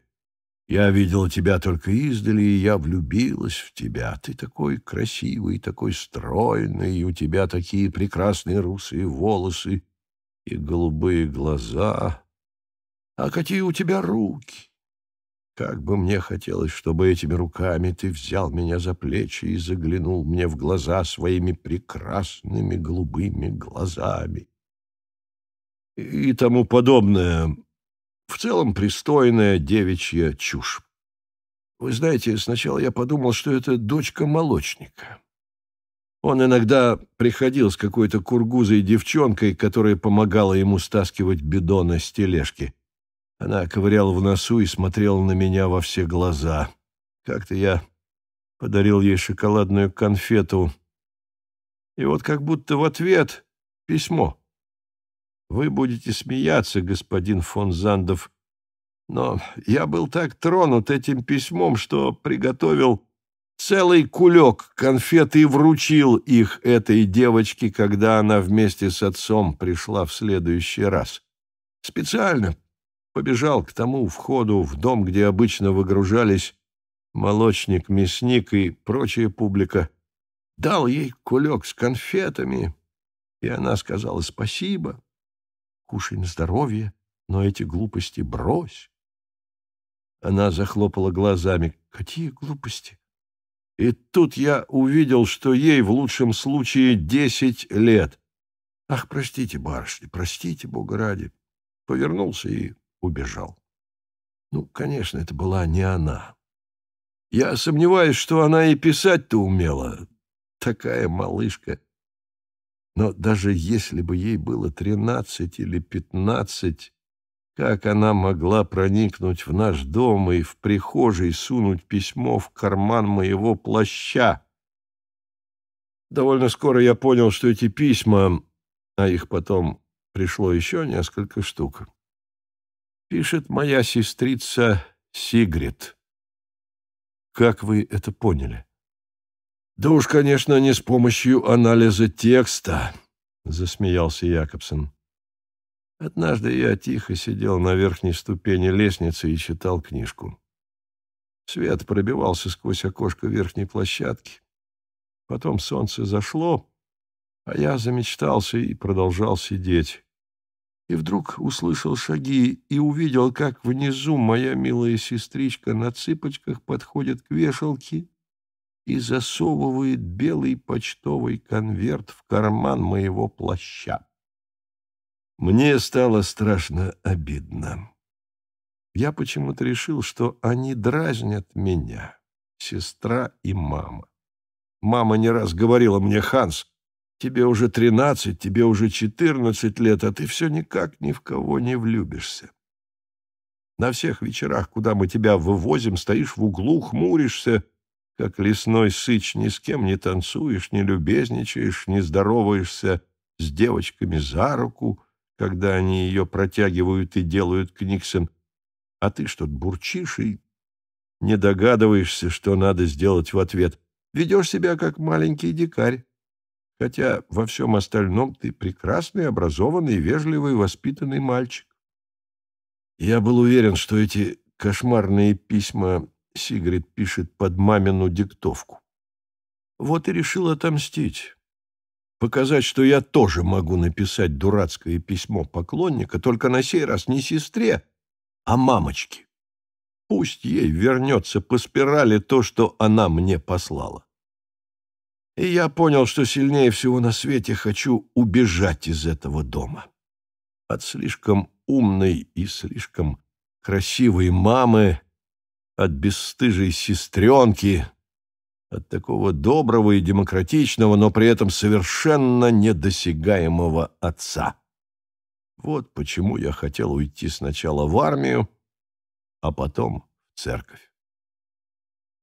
Я видела тебя только издали, и я влюбилась в тебя. Ты такой красивый, такой стройный, и у тебя такие прекрасные русые волосы и голубые глаза. А какие у тебя руки! Как бы мне хотелось, чтобы этими руками ты взял меня за плечи и заглянул мне в глаза своими прекрасными голубыми глазами. И тому подобное. В целом пристойная девичья чушь. Вы знаете, сначала я подумал, что это дочка молочника. Он иногда приходил с какой-то кургузой девчонкой, которая помогала ему стаскивать бидоны с тележки. Она ковыряла в носу и смотрела на меня во все глаза. Как-то я подарил ей шоколадную конфету. И вот как будто в ответ письмо. Вы будете смеяться, господин фон Зандов, но я был так тронут этим письмом, что приготовил целый кулек конфет и вручил их этой девочке, когда она вместе с отцом пришла в следующий раз. Специально побежал к тому входу в дом, где обычно выгружались молочник, мясник и прочая публика. Дал ей кулек с конфетами, и она сказала спасибо, кушай на здоровье, но эти глупости брось. Она захлопала глазами. Какие глупости? И тут я увидел, что ей в лучшем случае десять лет. Ах, простите, барышня, простите, Бога ради. Повернулся и убежал. Ну, конечно, это была не она. Я сомневаюсь, что она и писать-то умела. Такая малышка — но даже если бы ей было тринадцать или пятнадцать, как она могла проникнуть в наш дом и в прихожей сунуть письмо в карман моего плаща? Довольно скоро я понял, что эти письма, а их потом пришло еще несколько штук, пишет моя сестрица Сигрид. Как вы это поняли? «Да уж, конечно, не с помощью анализа текста», — засмеялся Якобсон. Однажды я тихо сидел на верхней ступени лестницы и читал книжку. Свет пробивался сквозь окошко верхней площадки. Потом солнце зашло, а я замечтался и продолжал сидеть. И вдруг услышал шаги и увидел, как внизу моя милая сестричка на цыпочках подходит к вешалке и засовывает белый почтовый конверт в карман моего плаща. Мне стало страшно обидно. Я почему-то решил, что они дразнят меня, сестра и мама. Мама не раз говорила мне, Ханс, тебе уже тринадцать, тебе уже четырнадцать лет, а ты все никак ни в кого не влюбишься. На всех вечерах, куда мы тебя вывозим, стоишь в углу, хмуришься — как лесной сыч ни с кем не танцуешь, не любезничаешь, не здороваешься с девочками за руку, когда они ее протягивают и делают книксон. А ты что-то бурчишь и не догадываешься, что надо сделать в ответ. Ведешь себя как маленький дикарь. Хотя во всем остальном ты прекрасный, образованный, вежливый, воспитанный мальчик. Я был уверен, что эти кошмарные письма Сигрид пишет под мамину диктовку. Вот и решил отомстить. Показать, что я тоже могу написать дурацкое письмо поклонника, только на сей раз не сестре, а мамочке. Пусть ей вернется по спирали то, что она мне послала. И я понял, что сильнее всего на свете хочу убежать из этого дома. От слишком умной и слишком красивой мамы от бесстыжей сестренки, от такого доброго и демократичного, но при этом совершенно недосягаемого отца. Вот почему я хотел уйти сначала в армию, а потом в церковь.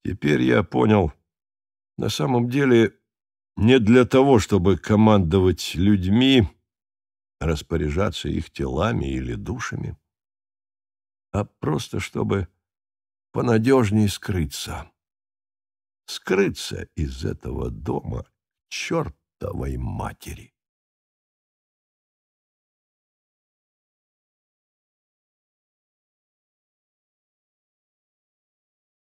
Теперь я понял, на самом деле не для того, чтобы командовать людьми, распоряжаться их телами или душами, а просто чтобы понадежней скрыться. Скрыться из этого дома чертовой матери.